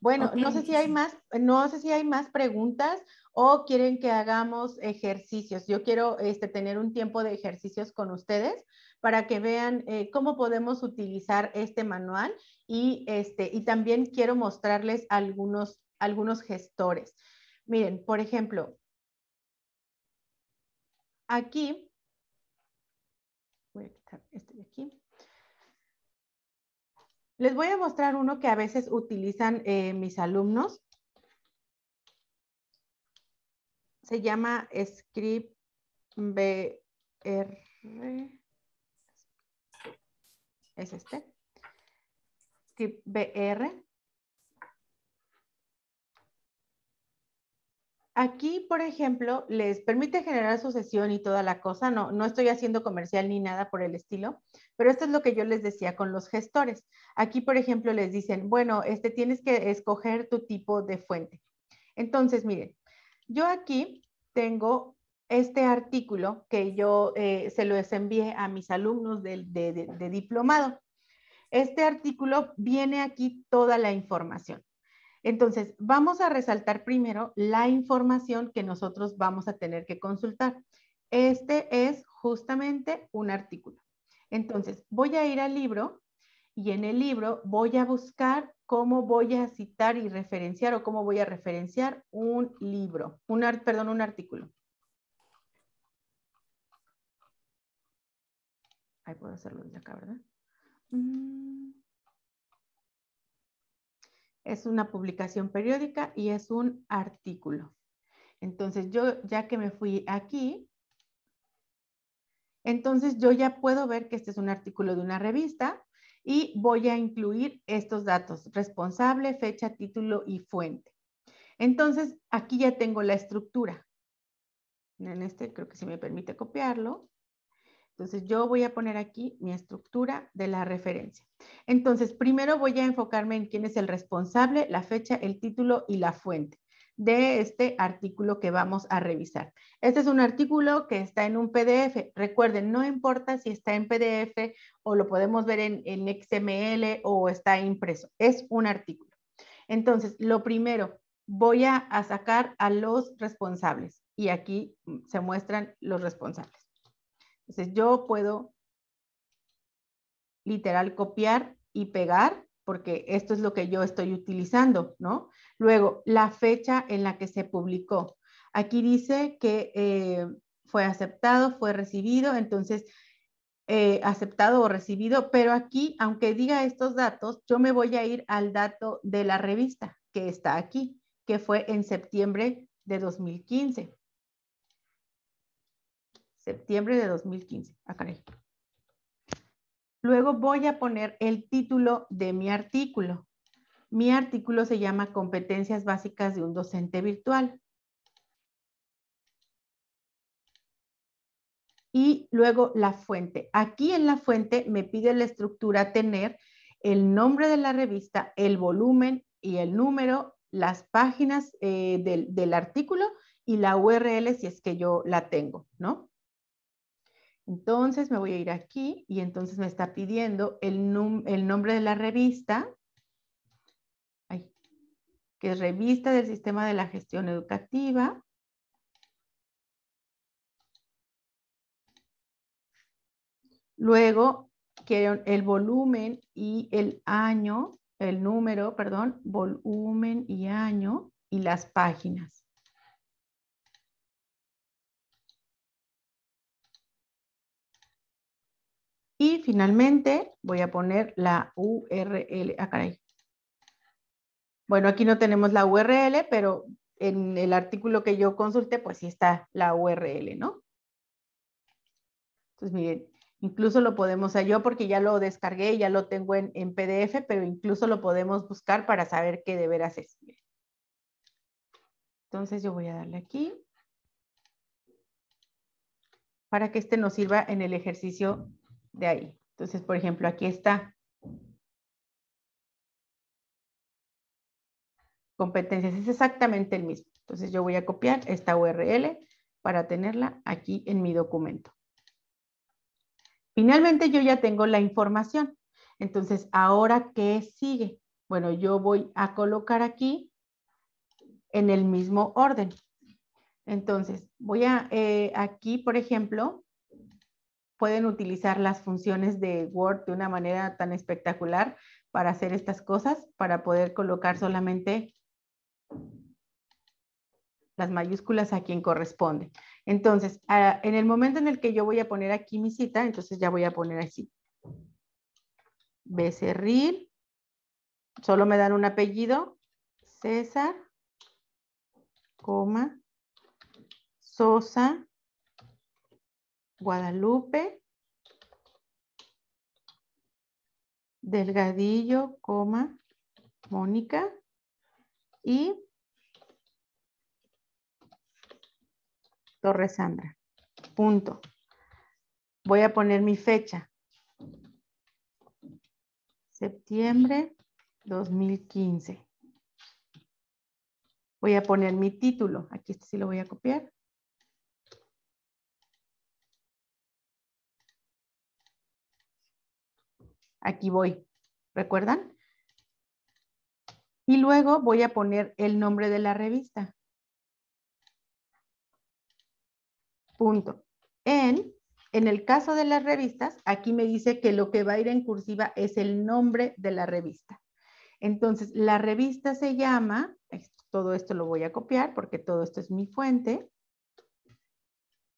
Bueno, no sé si hay más, no sé si hay más preguntas o quieren que hagamos ejercicios. Yo quiero este, tener un tiempo de ejercicios con ustedes para que vean eh, cómo podemos utilizar este manual y, este, y también quiero mostrarles algunos, algunos gestores. Miren, por ejemplo, aquí, voy a quitar este les voy a mostrar uno que a veces utilizan eh, mis alumnos. Se llama Script Es este. ScriptBR. Aquí, por ejemplo, les permite generar su sesión y toda la cosa. No, no estoy haciendo comercial ni nada por el estilo. Pero esto es lo que yo les decía con los gestores. Aquí, por ejemplo, les dicen, bueno, este tienes que escoger tu tipo de fuente. Entonces, miren, yo aquí tengo este artículo que yo eh, se lo envié a mis alumnos de diplomado. Este artículo viene aquí toda la información. Entonces, vamos a resaltar primero la información que nosotros vamos a tener que consultar. Este es justamente un artículo. Entonces, voy a ir al libro y en el libro voy a buscar cómo voy a citar y referenciar o cómo voy a referenciar un libro, un perdón, un artículo. Ahí puedo hacerlo desde acá, ¿verdad? Mm. Es una publicación periódica y es un artículo. Entonces yo, ya que me fui aquí, entonces yo ya puedo ver que este es un artículo de una revista y voy a incluir estos datos, responsable, fecha, título y fuente. Entonces aquí ya tengo la estructura. En este creo que si me permite copiarlo. Entonces yo voy a poner aquí mi estructura de la referencia. Entonces primero voy a enfocarme en quién es el responsable, la fecha, el título y la fuente de este artículo que vamos a revisar. Este es un artículo que está en un PDF. Recuerden, no importa si está en PDF o lo podemos ver en, XML o está impreso, es un artículo. Entonces, lo primero, voy a, sacar a los responsables y aquí mm, se muestran los responsables. Entonces, yo puedo literal copiar y pegar porque esto es lo que yo estoy utilizando, ¿no? Luego, la fecha en la que se publicó. Aquí dice que eh, fue aceptado, fue recibido, entonces eh, aceptado o recibido, pero aquí, aunque diga estos datos, yo me voy a ir al dato de la revista que está aquí, que fue en septiembre de 2015. Septiembre de 2015. Acá. Ah, Luego voy a poner el título de mi artículo. Mi artículo se llama Competencias básicas de un docente virtual. Y luego la fuente. Aquí en la fuente me pide la estructura tener el nombre de la revista, el volumen y el número, las páginas eh, del, del artículo y la URL si es que yo la tengo, ¿no? Entonces me voy a ir aquí y entonces me está pidiendo el, nombre de la revista, que es Revista del Sistema de la Gestión Educativa. Luego quiero el volumen y el año, el número, perdón, volumen y año y las páginas. Y finalmente voy a poner la URL. acá. Ah, bueno, aquí no tenemos la URL, pero en el artículo que yo consulté, pues sí está la URL, ¿no? Entonces, miren, incluso lo podemos, o yo porque ya lo descargué, ya lo tengo en, PDF, pero incluso lo podemos buscar para saber qué de veras Entonces yo voy a darle aquí para que este nos sirva en el ejercicio de ahí. Entonces, por ejemplo, aquí está. Competencias es exactamente el mismo. Entonces yo voy a copiar esta URL para tenerla aquí en mi documento. Finalmente yo ya tengo la información. Entonces, ¿ahora qué sigue? Bueno, yo voy a colocar aquí en el mismo orden. Entonces, voy a, eh, aquí, por ejemplo, pueden utilizar las funciones de Word de una manera tan espectacular para hacer estas cosas, para poder colocar solamente las mayúsculas a quien corresponde. Entonces, ah, en el momento en el que yo voy a poner aquí mi cita, entonces ya voy a poner así. Becerril, solo me dan un apellido, César, coma, Sosa, Guadalupe Delgadillo, coma, Mónica y Torres Sandra. Punto. Voy a poner mi fecha. Septiembre 2015. Voy a poner mi título. Aquí este sí lo voy a copiar. Aquí voy, ¿recuerdan? Y luego voy a poner el nombre de la revista. Punto. En, en el caso de las revistas, aquí me dice que lo que va a ir en cursiva es el nombre de la revista. Entonces, la revista se llama, todo esto lo voy a copiar porque todo esto es mi fuente,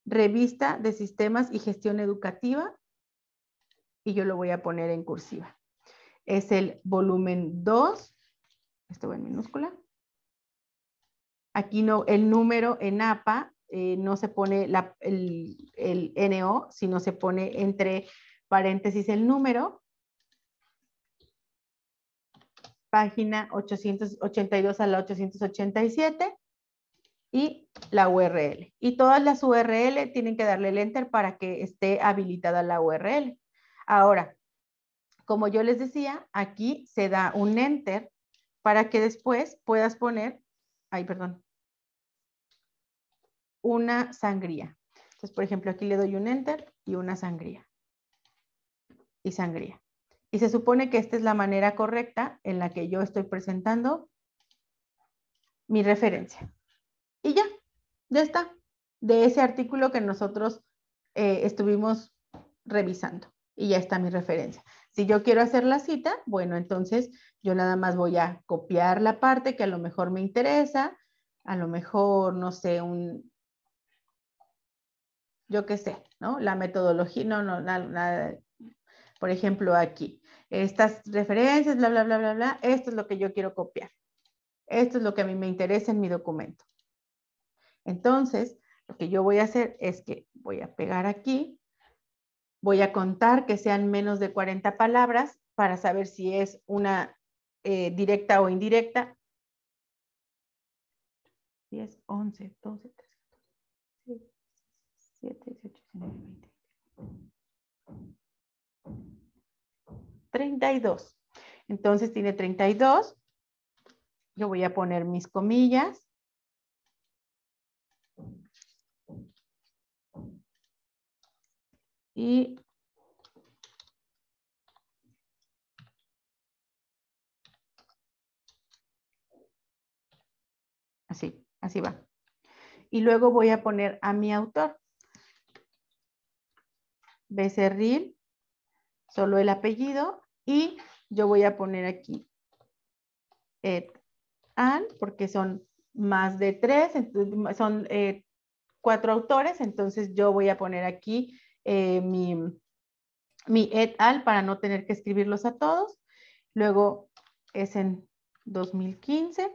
Revista de Sistemas y Gestión Educativa y yo lo voy a poner en cursiva. Es el volumen 2, esto va en minúscula. Aquí no, el número en APA eh, no se pone el, el NO, sino se pone entre paréntesis el número. Página 882 a la 887 y la URL. Y todas las URL tienen que darle el enter para que esté habilitada la URL. Ahora, como yo les decía, aquí se da un enter para que después puedas poner, ay, perdón, una sangría. Entonces, por ejemplo, aquí le doy un enter y una sangría. Y sangría. Y se supone que esta es la manera correcta en la que yo estoy presentando mi referencia. Y ya, ya está. De ese artículo que nosotros eh, estuvimos revisando y ya está mi referencia. Si yo quiero hacer la cita, bueno, entonces yo nada más voy a copiar la parte que a lo mejor me interesa, a lo mejor, no sé, un, yo qué sé, ¿no? La metodología, no, no, nada, nada, por ejemplo, aquí, estas referencias, bla, bla, bla, bla, bla, esto es lo que yo quiero copiar. Esto es lo que a mí me interesa en mi documento. Entonces, lo que yo voy a hacer es que voy a pegar aquí, Voy a contar que sean menos de 40 palabras para saber si es una eh, directa o indirecta. 10, 11, 12, 13, 14, 17, 18, 19, 20. 32. Entonces tiene 32. Yo voy a poner mis comillas. y así, así va. Y luego voy a poner a mi autor. Becerril, solo el apellido y yo voy a poner aquí et al, porque son más de tres, son eh, cuatro autores, entonces yo voy a poner aquí eh, mi, et al para no tener que escribirlos a todos. Luego es en 2015.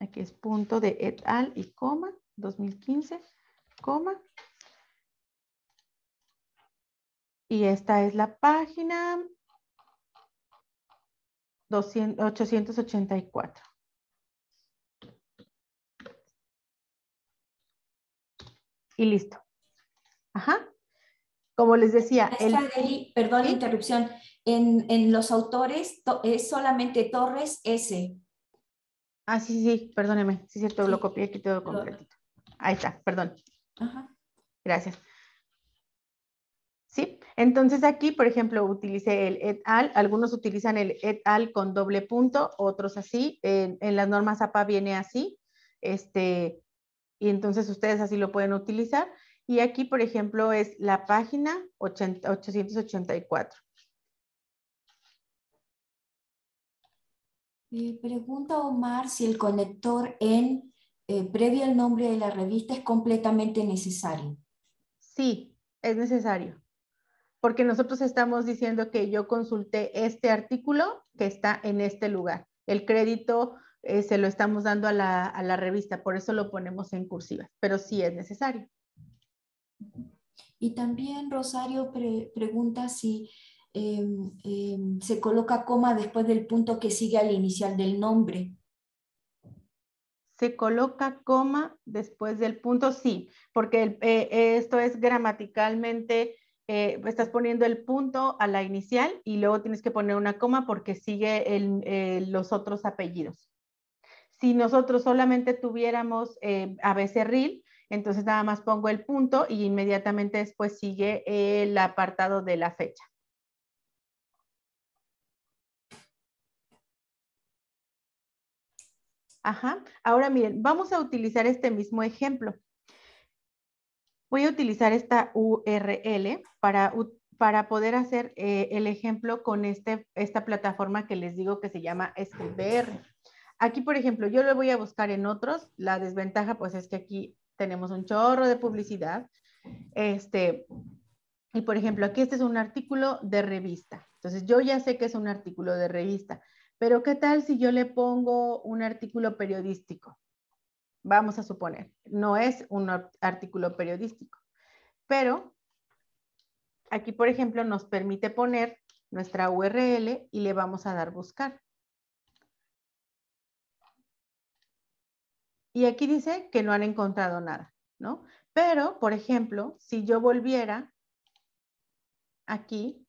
Aquí es punto de et al y coma, 2015, coma. Y esta es la página 2884 884. Y listo. Ajá. Como les decía, el... perdón la interrupción, en, los autores es solamente Torres S. Ah, sí, sí, perdóneme, sí, cierto, lo copié aquí todo completito. Ahí está, perdón. Gracias. ¿Sí? Entonces aquí, por ejemplo, utilicé el et al, algunos utilizan el et al con doble punto, otros así, en, las normas APA viene así, este, y entonces ustedes así lo pueden utilizar. Y aquí, por ejemplo, es la página 884. Eh, pregunta Omar si el conector en eh, previo al nombre de la revista es completamente necesario. Sí, es necesario. Porque nosotros estamos diciendo que yo consulté este artículo que está en este lugar. El crédito eh, se lo estamos dando a la revista, por eso lo ponemos en cursiva, pero sí es necesario. Y también Rosario pregunta si em, em, se coloca coma después del punto que sigue al inicial del nombre. Se coloca coma después del punto, sí, porque eh, eh, esto es gramaticalmente, eh, estás poniendo el punto a la inicial y luego tienes que poner una coma porque sigue el, los otros apellidos. Si nosotros solamente tuviéramos a becerril, entonces nada más pongo el punto y inmediatamente después sigue el apartado de la fecha. Ajá. Ahora miren, vamos a utilizar este mismo ejemplo. Voy a utilizar esta URL para, para poder hacer eh, el ejemplo con este, esta plataforma que les digo que se llama Escriber. Aquí, por ejemplo, yo lo voy a buscar en otros. La desventaja, pues, es que aquí tenemos un chorro de publicidad. Este, y por ejemplo, aquí este es un artículo de revista. Entonces yo ya sé que es un artículo de revista, pero ¿qué tal si yo le pongo un artículo periodístico? Vamos a suponer, no es un artículo periodístico, pero aquí, por ejemplo, nos permite poner nuestra URL y le vamos a dar buscar. Y aquí dice que no han encontrado nada, ¿no? Pero, por ejemplo, si yo volviera aquí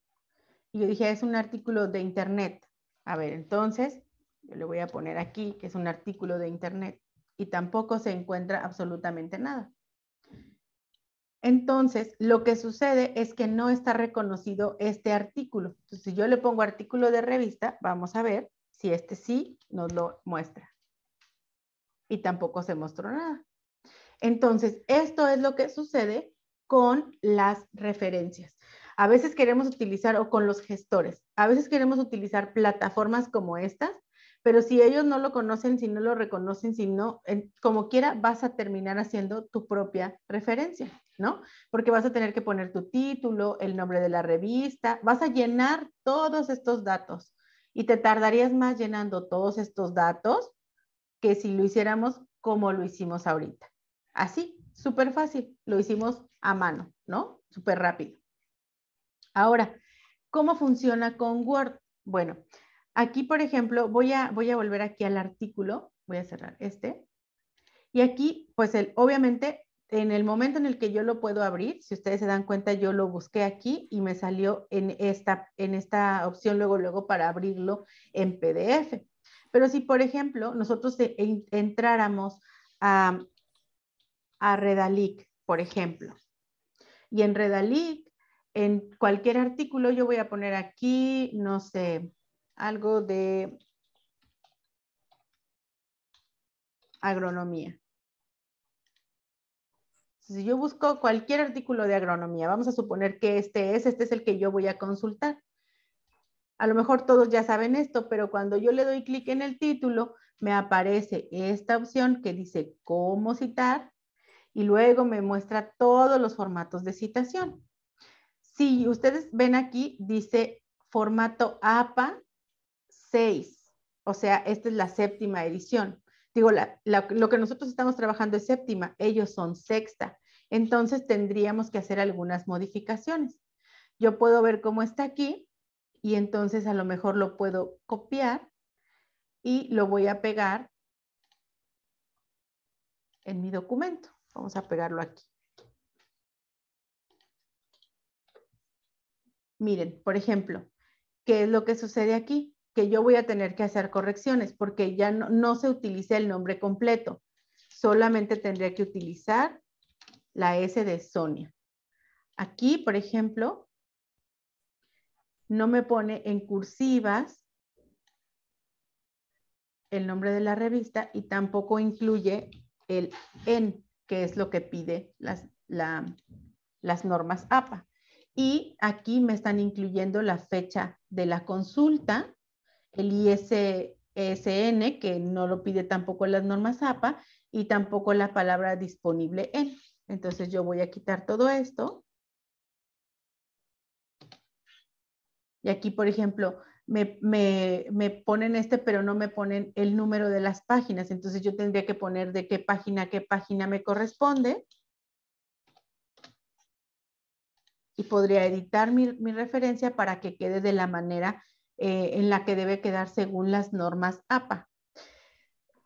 y yo dije, es un artículo de Internet. A ver, entonces, yo le voy a poner aquí que es un artículo de Internet y tampoco se encuentra absolutamente nada. Entonces, lo que sucede es que no está reconocido este artículo. Entonces, si yo le pongo artículo de revista, vamos a ver si este sí nos lo muestra y tampoco se mostró nada. Entonces, esto es lo que sucede con las referencias. A veces queremos utilizar o con los gestores, a veces queremos utilizar plataformas como estas, pero si ellos no lo conocen, si no lo reconocen, si no, como quiera, vas a terminar haciendo tu propia referencia, ¿no? Porque vas a tener que poner tu título, el nombre de la revista, vas a llenar todos estos datos y te tardarías más llenando todos estos datos si lo hiciéramos como lo hicimos ahorita. Así, súper fácil, lo hicimos a mano, ¿no? Súper rápido. Ahora, ¿cómo funciona con Word? Bueno, aquí, por ejemplo, voy a, voy a volver aquí al artículo, voy a cerrar este. Y aquí, pues el, obviamente, en el momento en el que yo lo puedo abrir, si ustedes se dan cuenta, yo lo busqué aquí y me salió en esta, en esta opción luego, luego para abrirlo en PDF. Pero si, por ejemplo, nosotros entráramos a, a Redalic, por ejemplo, y en Redalic, en cualquier artículo, yo voy a poner aquí, no sé, algo de agronomía. Si yo busco cualquier artículo de agronomía, vamos a suponer que este es, este es el que yo voy a consultar. A lo mejor todos ya saben esto, pero cuando yo le doy clic en el título, me aparece esta opción que dice cómo citar y luego me muestra todos los formatos de citación. Si ustedes ven aquí, dice formato APA 6, o sea, esta es la séptima edición. Digo, lo que nosotros estamos trabajando es séptima, ellos son sexta. Entonces tendríamos que hacer algunas modificaciones. Yo puedo ver cómo está aquí y entonces a lo mejor lo puedo copiar y lo voy a pegar en mi documento. Vamos a pegarlo aquí. Miren, por ejemplo, ¿qué es lo que sucede aquí? Que yo voy a tener que hacer correcciones porque ya no, se utiliza el nombre completo. Solamente tendría que utilizar la S de Sonia. Aquí, por ejemplo, no me pone en cursivas el nombre de la revista y tampoco incluye el en, que es lo que pide las, normas APA. Y aquí me están incluyendo la fecha de la consulta, el ISSN, que no lo pide tampoco las normas APA, y tampoco la palabra disponible en. Entonces yo voy a quitar todo esto Y aquí, por ejemplo, me, me, ponen este, pero no me ponen el número de las páginas. Entonces yo tendría que poner de qué página, qué página me corresponde. Y podría editar mi, referencia para que quede de la manera eh, en la que debe quedar según las normas APA.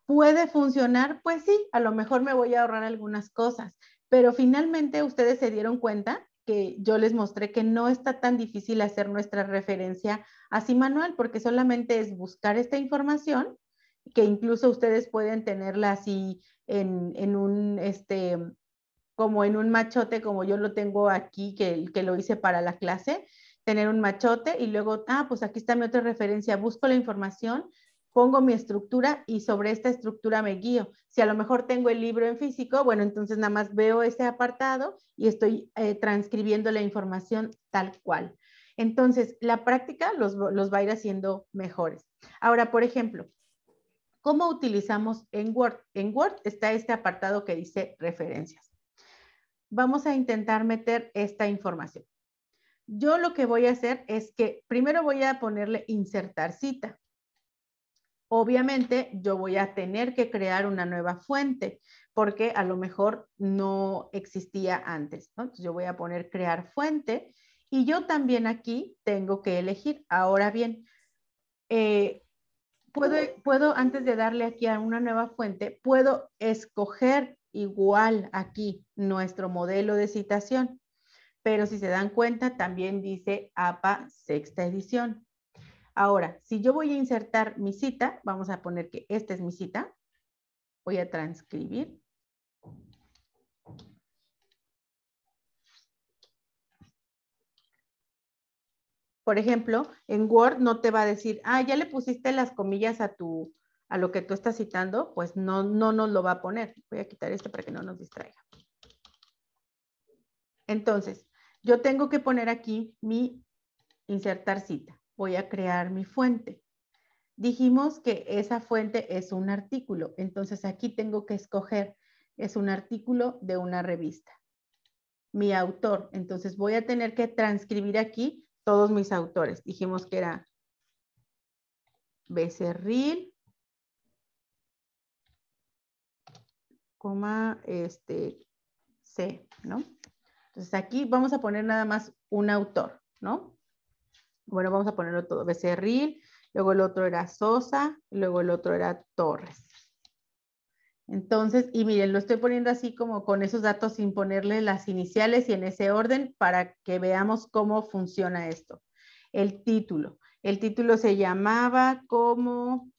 ¿Puede funcionar? Pues sí, a lo mejor me voy a ahorrar algunas cosas, pero finalmente ustedes se dieron cuenta que yo les mostré que no está tan difícil hacer nuestra referencia así manual, porque solamente es buscar esta información, que incluso ustedes pueden tenerla así en, en un, este, como en un machote, como yo lo tengo aquí, que, que lo hice para la clase, tener un machote y luego, ah, pues aquí está mi otra referencia, busco la información, pongo mi estructura y sobre esta estructura me guío. Si a lo mejor tengo el libro en físico, bueno, entonces nada más veo ese apartado y estoy eh, transcribiendo la información tal cual. Entonces, la práctica los, los, va a ir haciendo mejores. Ahora, por ejemplo, ¿cómo utilizamos en Word? En Word está este apartado que dice referencias. Vamos a intentar meter esta información. Yo lo que voy a hacer es que primero voy a ponerle insertar cita. Obviamente yo voy a tener que crear una nueva fuente porque a lo mejor no existía antes. Entonces yo voy a poner crear fuente y yo también aquí tengo que elegir. Ahora bien, eh, puedo, puedo, antes de darle aquí a una nueva fuente, puedo escoger igual aquí nuestro modelo de citación. Pero si se dan cuenta, también dice APA sexta edición. Ahora, si yo voy a insertar mi cita, vamos a poner que esta es mi cita. Voy a transcribir. Por ejemplo, en Word no te va a decir, ah, ya le pusiste las comillas a tu, a lo que tú estás citando, pues no, no nos lo va a poner. Voy a quitar esto para que no nos distraiga. Entonces, yo tengo que poner aquí mi insertar cita voy a crear mi fuente. Dijimos que esa fuente es un artículo, entonces aquí tengo que escoger, es un artículo de una revista. Mi autor, entonces voy a tener que transcribir aquí todos mis autores. Dijimos que era Becerril, coma, este, C, ¿no? Entonces aquí vamos a poner nada más un autor, ¿no? bueno, vamos a ponerlo todo, Becerril, luego el otro era Sosa, luego el otro era Torres. Entonces, y miren, lo estoy poniendo así como con esos datos sin ponerle las iniciales y en ese orden para que veamos cómo funciona esto. El título. El título se llamaba como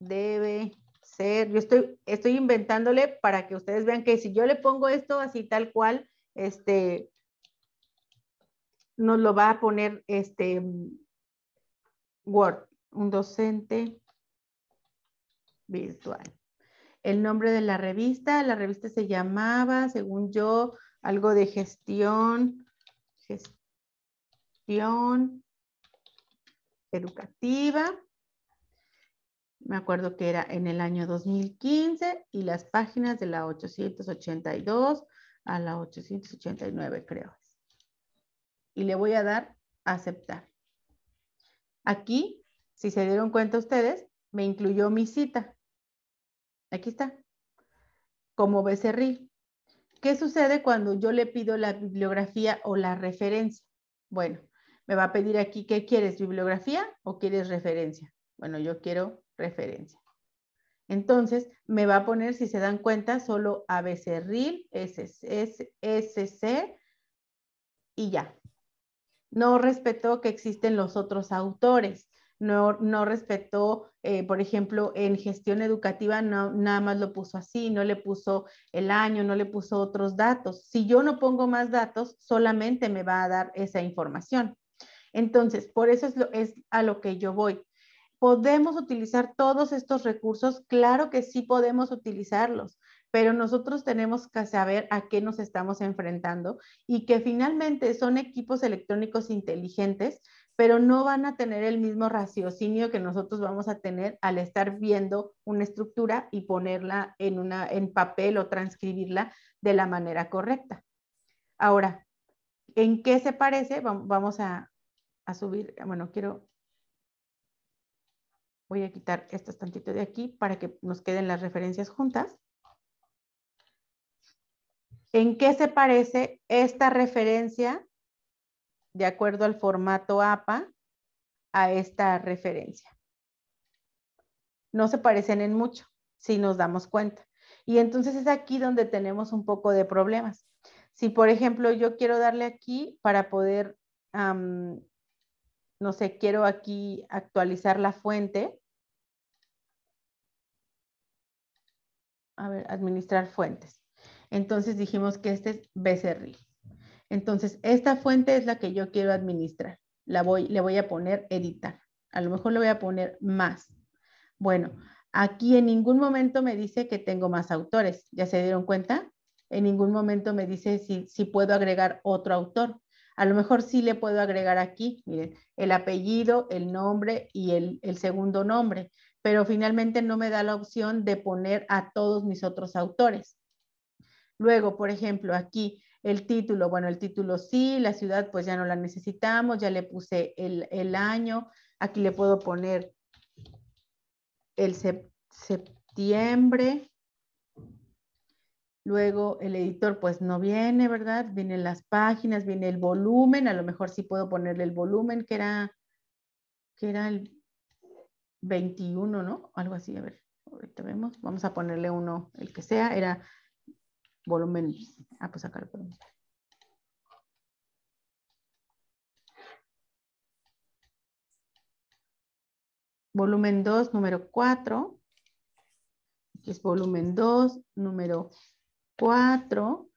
debe ser. Yo estoy, estoy inventándole para que ustedes vean que si yo le pongo esto así tal cual, este, nos lo va a poner este Word, un docente virtual. El nombre de la revista, la revista se llamaba, según yo, algo de gestión, gestión educativa. Me acuerdo que era en el año 2015 y las páginas de la 882 a la 889, creo y le voy a dar a aceptar. Aquí, si se dieron cuenta ustedes, me incluyó mi cita. Aquí está. Como becerril. ¿Qué sucede cuando yo le pido la bibliografía o la referencia? Bueno, me va a pedir aquí, ¿qué quieres? ¿Bibliografía o quieres referencia? Bueno, yo quiero referencia. Entonces, me va a poner, si se dan cuenta, solo a becerril, S, y ya no respetó que existen los otros autores, no, respetó, eh, por ejemplo, en gestión educativa no, nada más lo puso así, no le puso el año, no le puso otros datos. Si yo no pongo más datos, solamente me va a dar esa información. Entonces, por eso es a lo que yo voy. ¿Podemos utilizar todos estos recursos? Claro que sí podemos utilizarlos pero nosotros tenemos que saber a qué nos estamos enfrentando y que finalmente son equipos electrónicos inteligentes, pero no van a tener el mismo raciocinio que nosotros vamos a tener al estar viendo una estructura y ponerla en, una, en papel o transcribirla de la manera correcta. Ahora, ¿en qué se parece? Vamos a, subir, bueno, quiero voy a quitar estos tantito de aquí para que nos queden las referencias juntas en qué se parece esta referencia de acuerdo al formato APA a esta referencia. No se parecen en mucho, si nos damos cuenta. Y entonces es aquí donde tenemos un poco de problemas. Si, por ejemplo, yo quiero darle aquí para poder, no sé, quiero aquí actualizar la fuente. A ver, administrar fuentes. Entonces dijimos que este es becerril. Entonces, esta fuente es la que yo quiero administrar. La voy, le voy a poner editar. A lo mejor le voy a poner más. Bueno, aquí en ningún momento me dice que tengo más autores. ¿Ya se dieron cuenta? En ningún momento me dice si, si puedo agregar otro autor. A lo mejor sí le puedo agregar aquí, miren, el apellido, el nombre y el, el segundo nombre, pero finalmente no me da la opción de poner a todos mis otros autores. Luego, por ejemplo, aquí el título, bueno, el título sí, la ciudad pues ya no la necesitamos, ya le puse el, año, aquí le puedo poner el septiembre, luego el editor pues no viene, ¿verdad? Vienen las páginas, viene el volumen, a lo mejor sí puedo ponerle el volumen que era, que era el 21, ¿no? Algo así, a ver, ahorita vemos, vamos a ponerle uno, el que sea, era Volumen. Ah, pues acá Volumen 2, número 4. Aquí es volumen 2, número 4.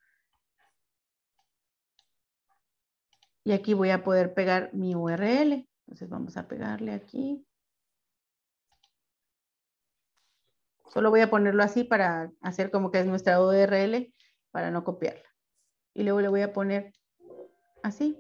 Y aquí voy a poder pegar mi URL. Entonces vamos a pegarle aquí. Solo voy a ponerlo así para hacer como que es nuestra URL para no copiarla. Y luego le voy a poner así.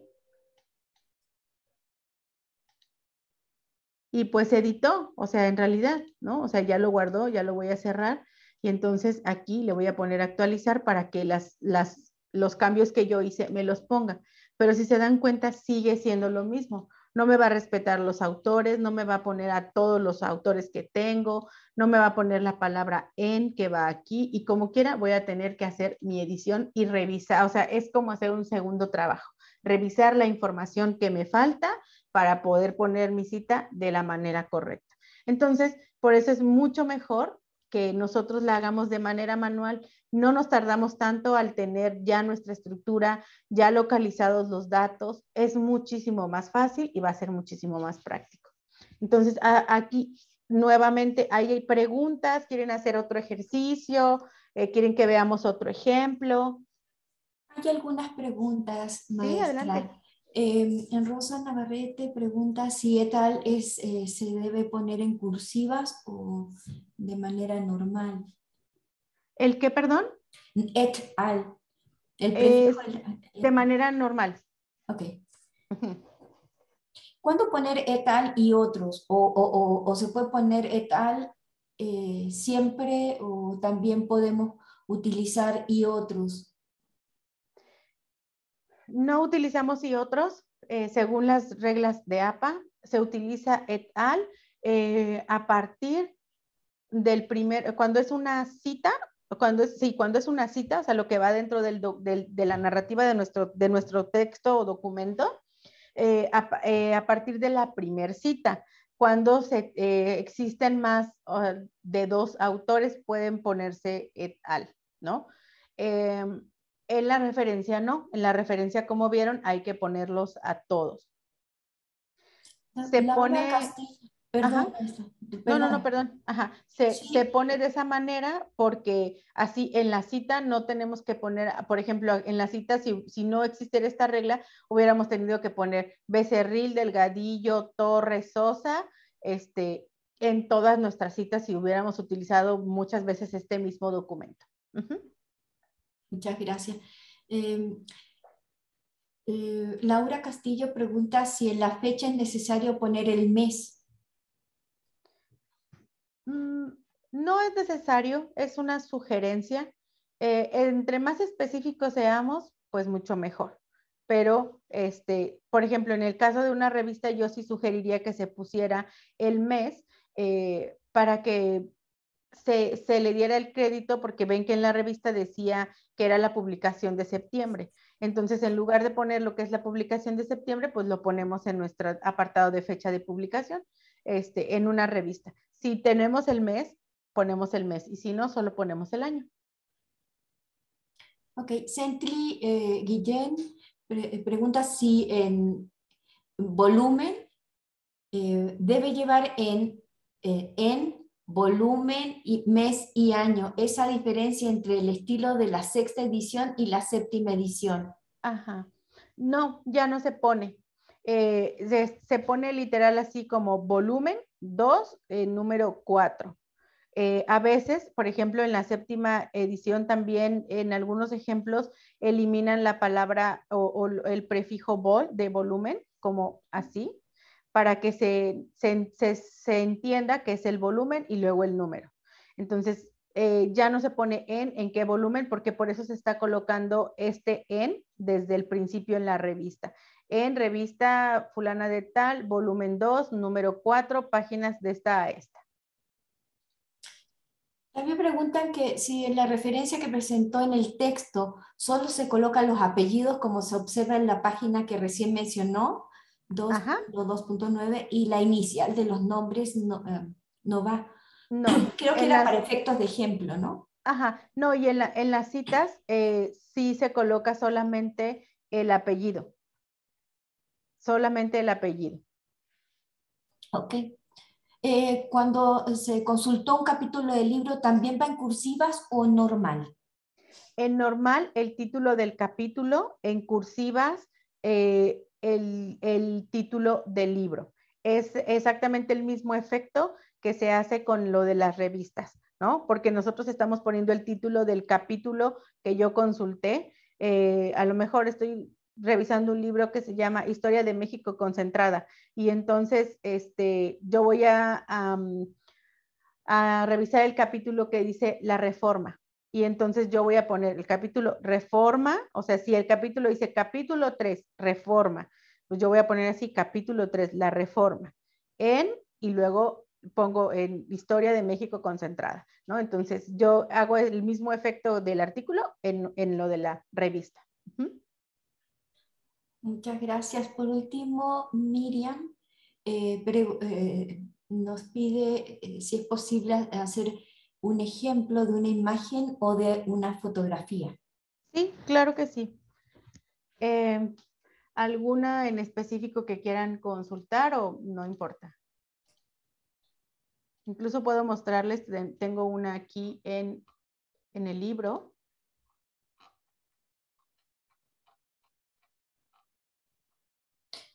Y pues editó, o sea, en realidad, ¿no? O sea, ya lo guardó, ya lo voy a cerrar. Y entonces aquí le voy a poner actualizar para que las, las, los cambios que yo hice me los ponga. Pero si se dan cuenta, sigue siendo lo mismo no me va a respetar los autores, no me va a poner a todos los autores que tengo, no me va a poner la palabra en que va aquí y como quiera voy a tener que hacer mi edición y revisar, o sea, es como hacer un segundo trabajo, revisar la información que me falta para poder poner mi cita de la manera correcta. Entonces, por eso es mucho mejor que nosotros la hagamos de manera manual no nos tardamos tanto al tener ya nuestra estructura, ya localizados los datos. Es muchísimo más fácil y va a ser muchísimo más práctico. Entonces, aquí nuevamente hay preguntas, quieren hacer otro ejercicio, eh, quieren que veamos otro ejemplo. Hay algunas preguntas, Sí, adelante. Eh, en Rosa Navarrete pregunta si tal es, eh, se debe poner en cursivas o de manera normal. ¿El qué, perdón? Et al. El de manera normal. Ok. ¿Cuándo poner et al y otros? ¿O, se puede poner et al eh, siempre o también podemos utilizar y otros? No utilizamos y otros eh, según las reglas de APA. Se utiliza et al eh, a partir del primer, cuando es una cita cuando es, sí, cuando es una cita, o sea, lo que va dentro de la narrativa de nuestro, de nuestro texto o documento, eh, eh, a, partir de la primer cita. Cuando se, eh, existen más de dos autores, pueden ponerse et al, ¿no? Em, en la referencia no, en la referencia, como vieron, hay que ponerlos a todos. Se pone... Perdón, No, no, no, perdón. Se, pone de esa manera porque así en la cita no tenemos que poner, por ejemplo, en la cita, si, no existiera esta regla, hubiéramos tenido que poner Becerril, Delgadillo, Torres, Sosa, este, en todas nuestras citas si hubiéramos utilizado muchas veces este mismo documento. Muchas gracias. Em, eh, Laura Castillo pregunta si en la fecha es necesario poner el mes Mm, no es necesario, es una sugerencia. Eh, entre más específicos seamos, pues mucho mejor. Pero, este, por ejemplo, en el caso de una revista, yo sí sugeriría que se pusiera el mes eh, para que se, se, le diera el crédito porque ven que en la revista decía que era la publicación de septiembre. Entonces, en lugar de poner lo que es la publicación de septiembre, pues lo ponemos en nuestro apartado de fecha de publicación este, en una revista. Si tenemos el mes, ponemos el mes y si no, solo ponemos el año. Ok, Sentry eh, Guillén eh, pregunta si en volumen eh, debe llevar en, en volumen y mes y año, esa diferencia entre el estilo de la sexta edición y la séptima edición. Ajá. No, ya no se pone. Eh, se, pone literal así como volumen 2, eh, número 4. Eh, a veces, por ejemplo, en la séptima edición también en algunos ejemplos eliminan la palabra o, el prefijo vol de volumen, como así, para que se, entienda que es el volumen y luego el número. Entonces, ya no se pone en, en qué volumen, porque por eso se está colocando este en desde el principio en la revista en revista fulana de tal, volumen 2, número 4, páginas de esta a esta. También preguntan que si en la referencia que presentó en el texto solo se colocan los apellidos como se observa en la página que recién mencionó, 2.9, y la inicial de los nombres no, eh, no va. No, Creo que era para efectos de ejemplo, ¿no? Ajá, no, y en, las citas eh, sí se coloca solamente el apellido solamente el apellido. Ok. Eh, cuando se consultó un capítulo del libro, ¿también va en cursivas o normal? En normal, el título del capítulo, en cursivas, eh, el, título del libro. Es exactamente el mismo efecto que se hace con lo de las revistas, ¿no? Porque nosotros estamos poniendo el título del capítulo que yo consulté. Eh, a lo mejor estoy revisando un libro que se llama Historia de México concentrada y entonces este, yo voy a, a revisar el capítulo que dice la reforma y entonces yo voy a poner el capítulo reforma, o sea, si el capítulo dice capítulo 3, reforma, pues yo voy a poner así capítulo 3, la reforma, en y luego pongo en historia de México concentrada, ¿no? Entonces yo hago el mismo efecto del artículo en, en lo de la revista. Muchas gracias. Por último, Miriam eh, eh, nos pide eh, si es posible hacer un ejemplo de una imagen o de una fotografía. Sí, claro que sí. Em, ¿Alguna en específico que quieran consultar o no importa? Incluso puedo mostrarles, tengo una aquí en el libro.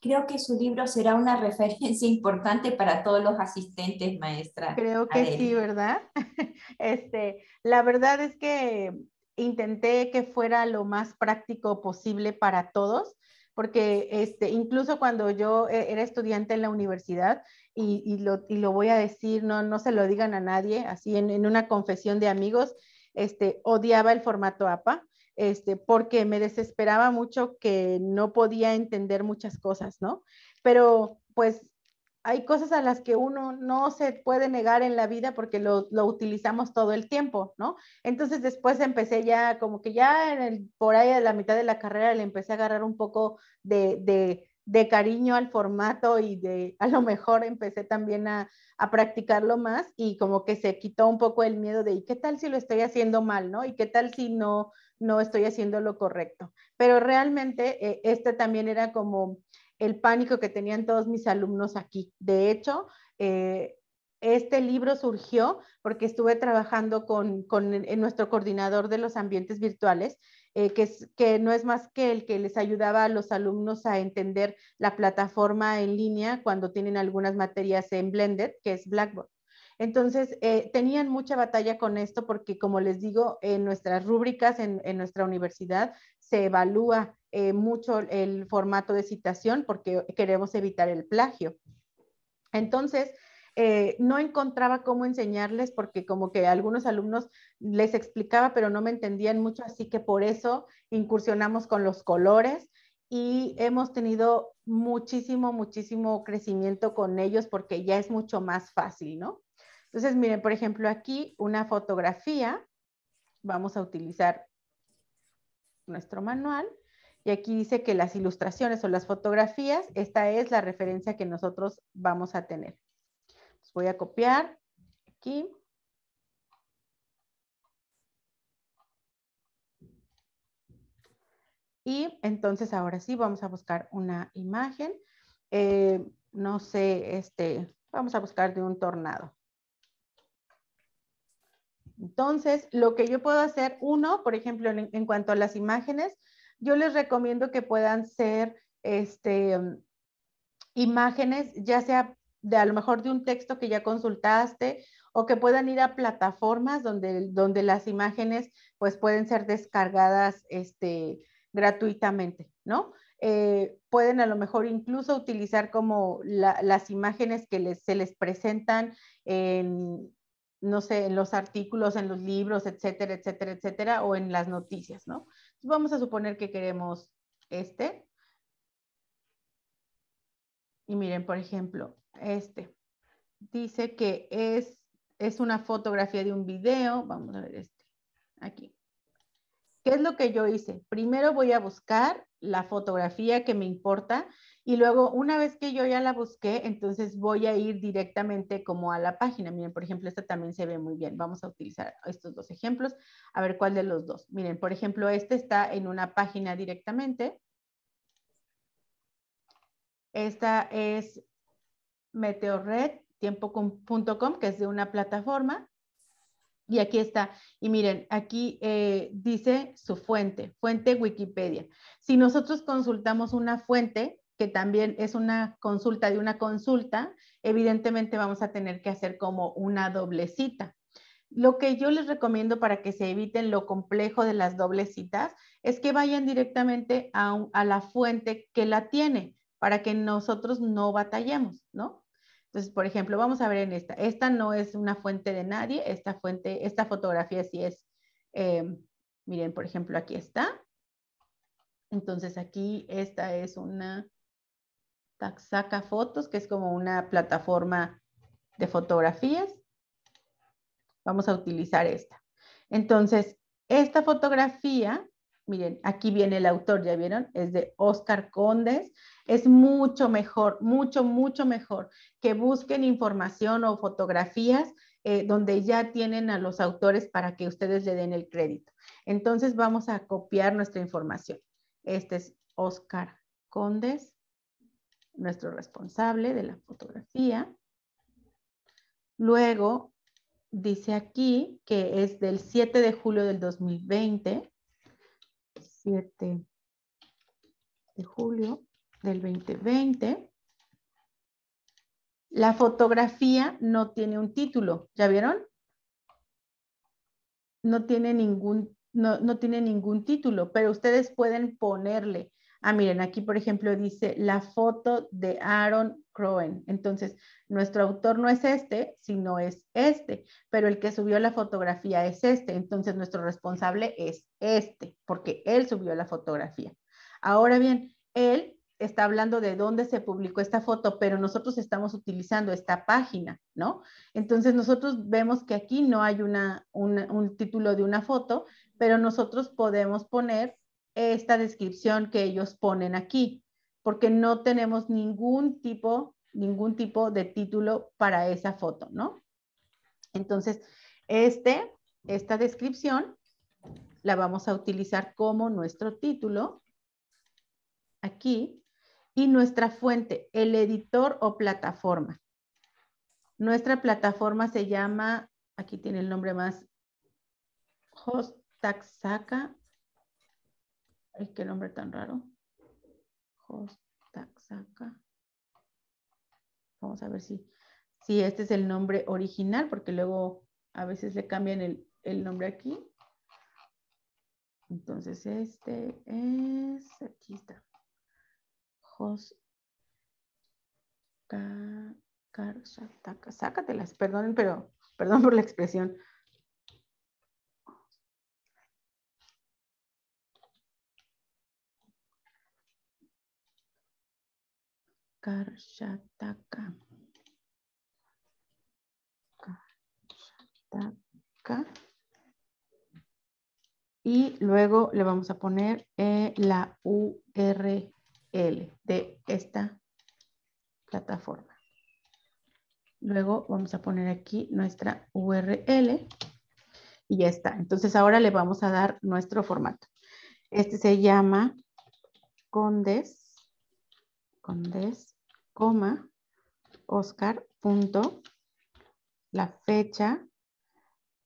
Creo que su libro será una referencia importante para todos los asistentes, maestra. Creo que sí, ¿verdad? Este, la verdad es que intenté que fuera lo más práctico posible para todos, porque este, incluso cuando yo e, era estudiante en la universidad, y, lo, voy a decir, no, no se lo digan a nadie, así en, en una confesión de amigos, este, odiaba el formato APA, este, porque me desesperaba mucho que no podía entender muchas cosas, ¿no? Pero pues hay cosas a las que uno no se puede negar en la vida porque lo, utilizamos todo el tiempo, ¿no? Entonces después empecé ya, como que ya en por ahí a la mitad de la carrera le empecé a agarrar un poco de, cariño al formato y de, a lo mejor empecé también a, a, practicarlo más y como que se quitó un poco el miedo de, ¿y qué tal si lo estoy haciendo mal, ¿no? ¿Y qué tal si no, no estoy haciendo lo correcto. Pero realmente eh, este también era como el pánico que tenían todos mis alumnos aquí. De hecho, eh, este libro surgió porque estuve trabajando con, nuestro coordinador de los ambientes virtuales, eh, que, que no es más que el que les ayudaba a los alumnos a entender la plataforma en línea cuando tienen algunas materias en Blended, que es Blackboard. Entonces, eh, tenían mucha batalla con esto porque, como les digo, en nuestras rúbricas, en, nuestra universidad, se evalúa eh, mucho el formato de citación porque queremos evitar el plagio. Entonces, eh, no encontraba cómo enseñarles porque como que algunos alumnos les explicaba, pero no me entendían mucho, así que por eso incursionamos con los colores y hemos tenido muchísimo, muchísimo crecimiento con ellos porque ya es mucho más fácil, ¿no? Entonces, miren, por ejemplo, aquí una fotografía. Vamos a utilizar nuestro manual. Y aquí dice que las ilustraciones o las fotografías, esta es la referencia que nosotros vamos a tener. voy a copiar aquí. Y entonces ahora sí vamos a buscar una imagen. Eh, no sé, este, vamos a buscar de un tornado. Entonces, lo que yo puedo hacer, uno, por ejemplo, en, cuanto a las imágenes, yo les recomiendo que puedan ser este, um, imágenes, ya sea de a lo mejor de un texto que ya consultaste o que puedan ir a plataformas donde, donde las imágenes pues pueden ser descargadas este, gratuitamente, ¿no? Eh, pueden a lo mejor incluso utilizar como las imágenes que se les presentan en, no sé, en los artículos, en los libros, etcétera, etcétera, etcétera, o en las noticias, ¿no? Vamos a suponer que queremos este. Y miren, por ejemplo, este. Dice que es, es una fotografía de un video. Vamos a ver este. Aquí. ¿Qué es lo que yo hice? Primero voy a buscar la fotografía que me importa y luego una vez que yo ya la busqué, entonces voy a ir directamente como a la página. Miren, por ejemplo, esta también se ve muy bien. Vamos a utilizar estos dos ejemplos a ver cuál de los dos. Miren, por ejemplo, este está en una página directamente. Esta es meteorred.com, que es de una plataforma. Y aquí está. Y miren, aquí eh, dice su fuente, fuente Wikipedia. Si nosotros consultamos una fuente, que también es una consulta de una consulta, evidentemente vamos a tener que hacer como una doble cita. Lo que yo les recomiendo para que se eviten lo complejo de las doble citas es que vayan directamente a, a la fuente que la tiene para que nosotros no batallemos, ¿no? Entonces, por ejemplo, vamos a ver en esta. Esta no es una fuente de nadie, esta fuente, esta fotografía sí es, eh, miren, por ejemplo, aquí está. Entonces aquí esta es una Taxaca Fotos, que es como una plataforma de fotografías. Vamos a utilizar esta. Entonces, esta fotografía Miren, aquí viene el autor, ¿ya vieron? Es de Oscar Condes. Es mucho mejor, mucho, mucho mejor que busquen información o fotografías eh, donde ya tienen a los autores para que ustedes le den el crédito. Entonces vamos a copiar nuestra información. Este es Oscar Condes, nuestro responsable de la fotografía. Luego dice aquí que es del 7 de julio del 2020. 7 de julio del 2020. La fotografía no tiene un título, ¿ya vieron? No tiene ningún, no, tiene ningún título, pero ustedes pueden ponerle Ah, miren, aquí por ejemplo dice la foto de Aaron Crowen. Entonces, nuestro autor no es este, sino es este, pero el que subió la fotografía es este. Entonces, nuestro responsable es este, porque él subió la fotografía. Ahora bien, él está hablando de dónde se publicó esta foto, pero nosotros estamos utilizando esta página, ¿no? Entonces nosotros vemos que aquí no hay un título de una foto, pero nosotros podemos poner esta descripción que ellos ponen aquí, porque no tenemos ningún tipo, ningún tipo de título para esa foto, ¿no? Entonces, este, esta descripción la vamos a utilizar como nuestro título aquí y nuestra fuente, el editor o plataforma. Nuestra plataforma se llama, aquí tiene el nombre más, Hostaxaca es que nombre tan raro. Hostaxaca. Vamos a ver si, si este es el nombre original, porque luego a veces le cambian el, nombre aquí. Entonces este es, aquí está. Hostaxaca. Sácatelas, perdonen, pero perdón por la expresión. Y luego le vamos a poner eh, la URL de esta plataforma. Luego vamos a poner aquí nuestra URL y ya está. Entonces ahora le vamos a dar nuestro formato. Este se llama Condes, Condes coma, Oscar, punto, la fecha,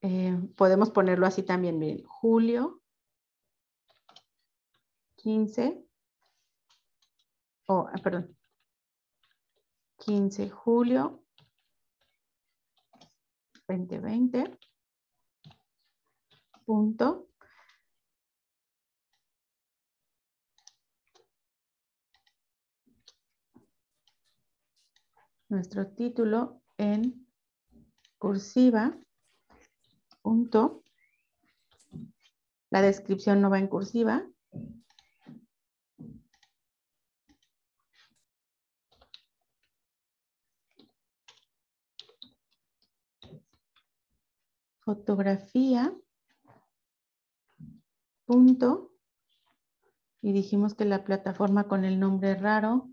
eh, podemos ponerlo así también, miren, julio 15, oh, ah, perdón, 15 julio 2020, punto, nuestro título en cursiva, punto. La descripción no va en cursiva. Fotografía, punto. Y dijimos que la plataforma con el nombre raro,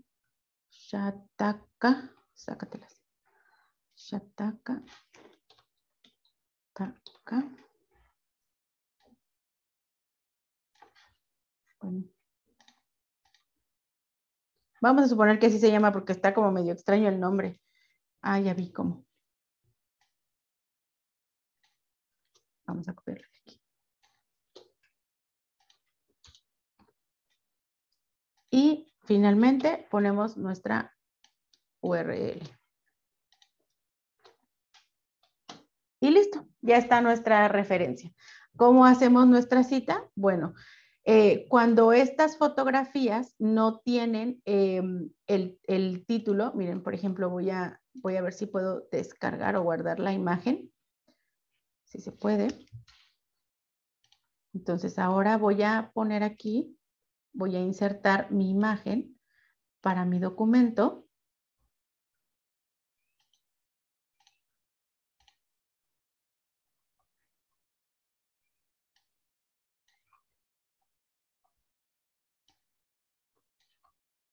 Shataka sácatelas. Shataka. Bueno. Vamos a suponer que así se llama porque está como medio extraño el nombre. Ah, ya vi cómo. Vamos a copiarlo aquí. Y finalmente ponemos nuestra URL. Y listo, ya está nuestra referencia. ¿Cómo hacemos nuestra cita? Bueno, eh, cuando estas fotografías no tienen em, el, título, miren, por ejemplo, voy a, voy a ver si puedo descargar o guardar la imagen, si se puede. Entonces ahora voy a poner aquí, voy a insertar mi imagen para mi documento.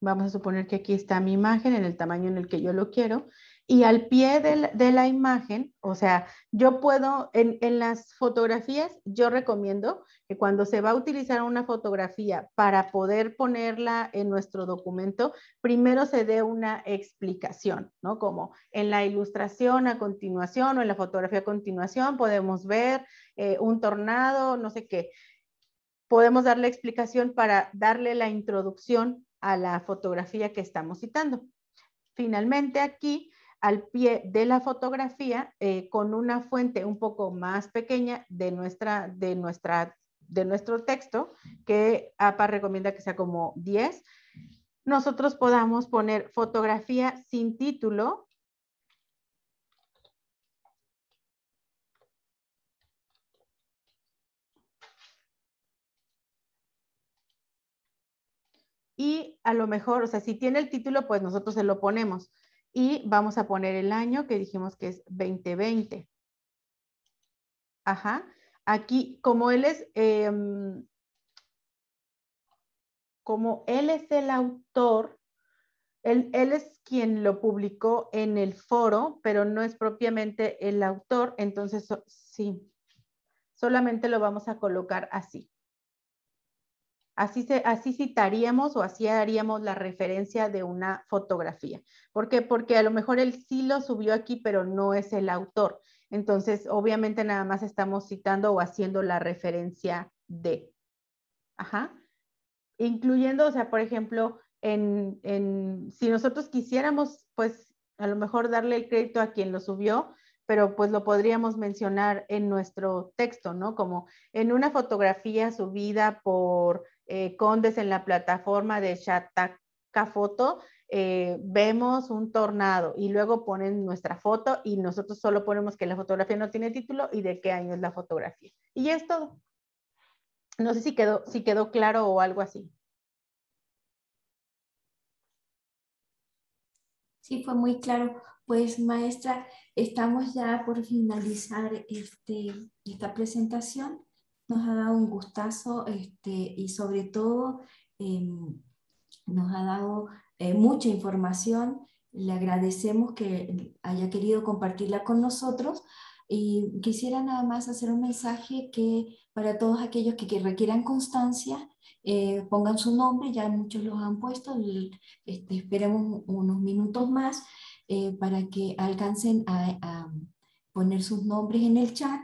Vamos a suponer que aquí está mi imagen en el tamaño en el que yo lo quiero. Y al pie de la imagen, o sea, yo puedo, en, las fotografías, yo recomiendo que cuando se va a utilizar una fotografía para poder ponerla en nuestro documento, primero se dé una explicación, ¿no? Como en la ilustración a continuación o en la fotografía a continuación podemos ver eh, un tornado, no sé qué podemos darle la explicación para darle la introducción a la fotografía que estamos citando. Finalmente aquí, al pie de la fotografía, eh, con una fuente un poco más pequeña de, nuestra, de, nuestra, de nuestro texto, que APA recomienda que sea como 10, nosotros podamos poner fotografía sin título y a lo mejor, o sea, si tiene el título, pues nosotros se lo ponemos y vamos a poner el año que dijimos que es 2020. Ajá. Aquí, como él es, em, como él es el autor, él, es quien lo publicó en el foro, pero no es propiamente el autor, entonces sí, solamente lo vamos a colocar así. Así, se, citaríamos o así haríamos la referencia de una fotografía. ¿Por qué? Porque a lo mejor él sí lo subió aquí, pero no es el autor. Entonces, obviamente nada más estamos citando o haciendo la referencia de. Ajá. Incluyendo, o sea, por ejemplo, en, en, si nosotros quisiéramos, pues a lo mejor darle el crédito a quien lo subió, pero pues lo podríamos mencionar en nuestro texto, ¿no? Como en una fotografía subida por eh, Condes en la plataforma de Chatacafoto, eh, vemos un tornado y luego ponen nuestra foto y nosotros solo ponemos que la fotografía no tiene título y de qué año es la fotografía. Y es todo. No sé si quedó, si quedó claro o algo así. Sí, fue muy claro. Pues maestra, estamos ya por finalizar este, esta presentación nos ha dado un gustazo este, y sobre todo em, nos ha dado eh, mucha información. Le agradecemos que haya querido compartirla con nosotros y quisiera nada más hacer un mensaje que para todos aquellos que, requieran constancia, eh, pongan su nombre, ya muchos los han puesto, este, esperemos unos minutos más eh, para que alcancen a, a poner sus nombres en el chat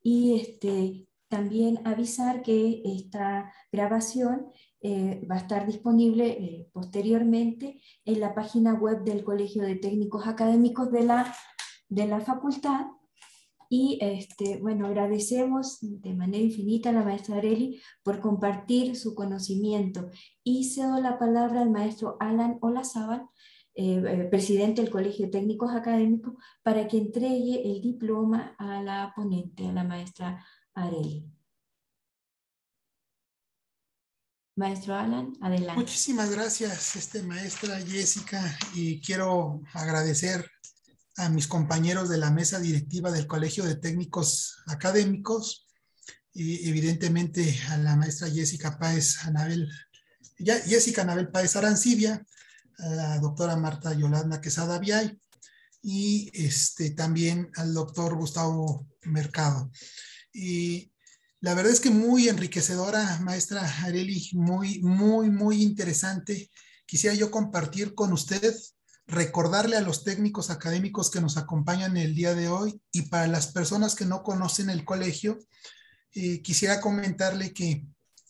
y este, también avisar que esta grabación eh, va a estar disponible eh, posteriormente en la página web del Colegio de Técnicos Académicos de la, de la facultad. Y este, bueno, agradecemos de manera infinita a la maestra Areli por compartir su conocimiento. Y cedo la palabra al maestro Alan Olazábal, eh, presidente del Colegio de Técnicos Académicos, para que entregue el diploma a la ponente, a la maestra Maestro Alan, adelante. Muchísimas gracias, este, maestra Jessica, y quiero agradecer a mis compañeros de la mesa directiva del Colegio de Técnicos Académicos y evidentemente a la maestra Jessica Páez Anabel, Jessica Anabel Páez Arancibia, a la doctora Marta Yolanda Quesada Viay y este, también al doctor Gustavo Mercado. Y la verdad es que muy enriquecedora, maestra Areli, muy, muy, muy interesante. Quisiera yo compartir con usted, recordarle a los técnicos académicos que nos acompañan el día de hoy y para las personas que no conocen el colegio, eh, quisiera comentarle que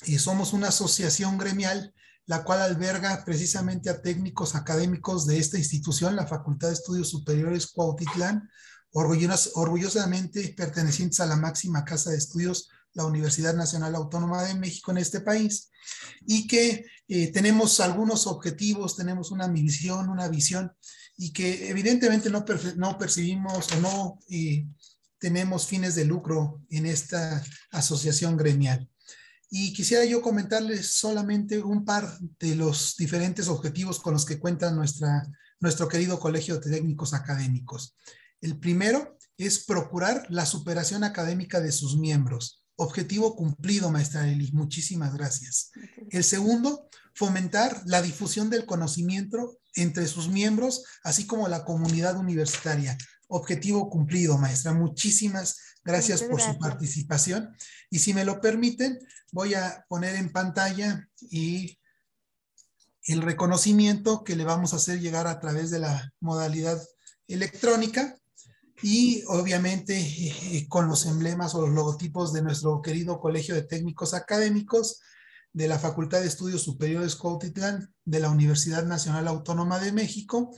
eh, somos una asociación gremial la cual alberga precisamente a técnicos académicos de esta institución, la Facultad de Estudios Superiores Cuautitlán, orgullosamente pertenecientes a la máxima casa de estudios, la Universidad Nacional Autónoma de México en este país, y que eh, tenemos algunos objetivos, tenemos una misión, una visión, y que evidentemente no, percibimos o no eh, tenemos fines de lucro en esta asociación gremial. Y quisiera yo comentarles solamente un par de los diferentes objetivos con los que cuenta nuestra, nuestro querido Colegio de Técnicos Académicos. El primero es procurar la superación académica de sus miembros. Objetivo cumplido, maestra Eli. Muchísimas gracias. El segundo, fomentar la difusión del conocimiento entre sus miembros, así como la comunidad universitaria. Objetivo cumplido, maestra. Muchísimas gracias por su participación. Y si me lo permiten, voy a poner en pantalla y el reconocimiento que le vamos a hacer llegar a través de la modalidad electrónica y obviamente eh, eh, con los emblemas o los logotipos de nuestro querido Colegio de Técnicos Académicos de la Facultad de Estudios Superiores Cuautitlán de la Universidad Nacional Autónoma de México,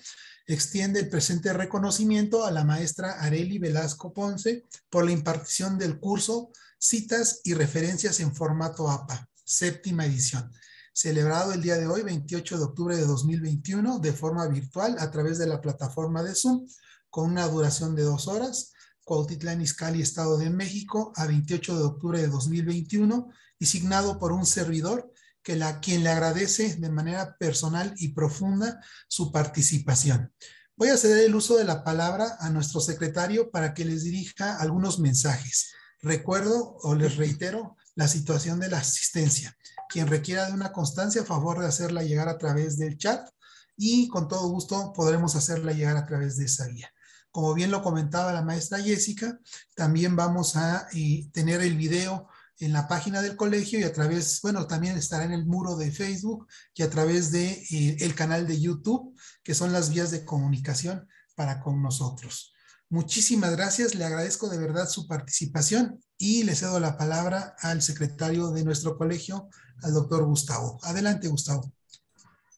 extiende el presente reconocimiento a la maestra Areli Velasco Ponce por la impartición del curso Citas y Referencias en formato APA, séptima edición, celebrado el día de hoy, 28 de octubre de 2021, de forma virtual a través de la plataforma de Zoom con una duración de dos horas, Cuautitlán Iscali, Estado de México, a 28 de octubre de 2021, y signado por un servidor que la, quien le agradece de manera personal y profunda su participación. Voy a ceder el uso de la palabra a nuestro secretario para que les dirija algunos mensajes. Recuerdo o les reitero la situación de la asistencia. Quien requiera de una constancia, a favor de hacerla llegar a través del chat y con todo gusto podremos hacerla llegar a través de esa guía. Como bien lo comentaba la maestra Jessica, también vamos a eh, tener el video en la página del colegio y a través, bueno, también estará en el muro de Facebook y a través de eh, el canal de YouTube, que son las vías de comunicación para con nosotros. Muchísimas gracias, le agradezco de verdad su participación y le cedo la palabra al secretario de nuestro colegio, al doctor Gustavo. Adelante, Gustavo.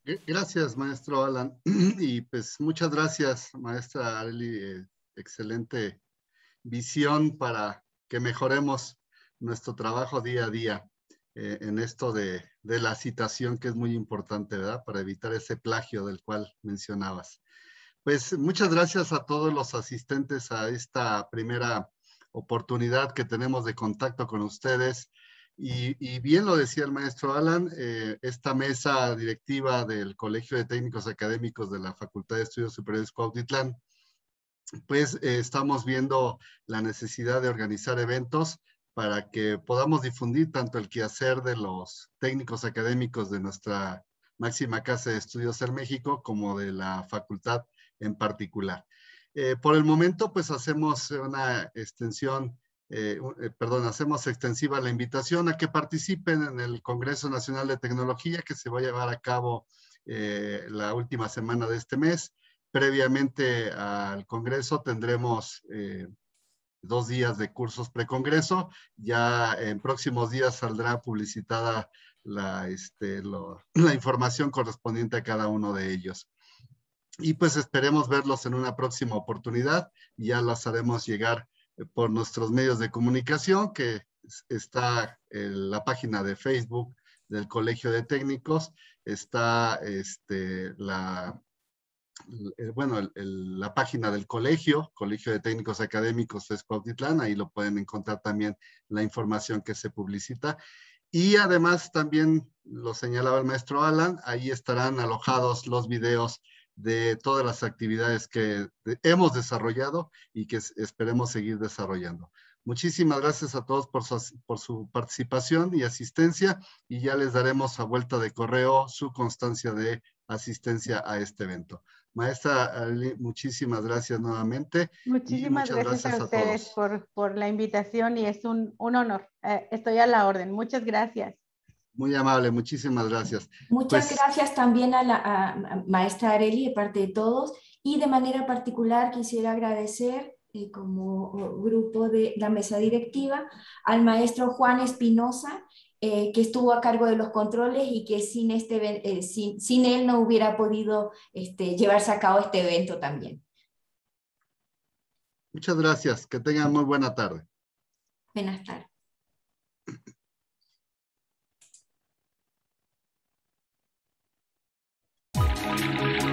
Eh, gracias, maestro Alan. Y pues muchas gracias, maestra Arely. Eh, excelente visión para que mejoremos nuestro trabajo día a día eh, en esto de, de, la citación, que es muy importante, ¿verdad? Para evitar ese plagio del cual mencionabas. Pues muchas gracias a todos los asistentes a esta primera oportunidad que tenemos de contacto con ustedes y, bien lo decía el maestro Alan, eh, esta mesa directiva del Colegio de Técnicos Académicos de la Facultad de Estudios Superiores Cuautitlán, pues eh, estamos viendo la necesidad de organizar eventos para que podamos difundir tanto el quehacer de los técnicos académicos de nuestra máxima casa de estudios en México como de la facultad en particular. Eh, por el momento, pues hacemos una extensión eh, eh, perdón, hacemos extensiva la invitación a que participen en el Congreso Nacional de Tecnología que se va a llevar a cabo eh, la última semana de este mes. Previamente al Congreso tendremos dos días de cursos precongreso. Ya en próximos días saldrá publicitada la, este, la información correspondiente a cada uno de ellos. Y pues esperemos verlos en una próxima oportunidad ya las haremos llegar eh, por nuestros medios de comunicación, que está en eh, la página de Facebook del Colegio de Técnicos, está este, la, eh, bueno, la página del colegio, Colegio de Técnicos Académicos de ahí lo pueden encontrar también la información que se publicita. Y además también, lo señalaba el maestro Alan, ahí estarán alojados los videos de todas las actividades que hemos desarrollado y que esperemos seguir desarrollando. Muchísimas gracias a todos por su, participación y asistencia y ya les daremos a vuelta de correo su constancia de asistencia a este evento. Maestra, muchísimas gracias nuevamente. Muchísimas gracias, a, ustedes Por, la invitación y es un, honor. Eh, estoy a la orden. Muchas gracias. Muy amable, muchísimas gracias. Muchas pues gracias también a la maestra Areli de parte de todos y de manera particular quisiera agradecer eh, como grupo de la mesa directiva al maestro Juan Espinosa eh, que estuvo a cargo de los controles y que sin, este, eh, él no hubiera podido este, llevarse a cabo este evento también. Muchas gracias, que tengan muy buena tarde. Buenas tardes. Música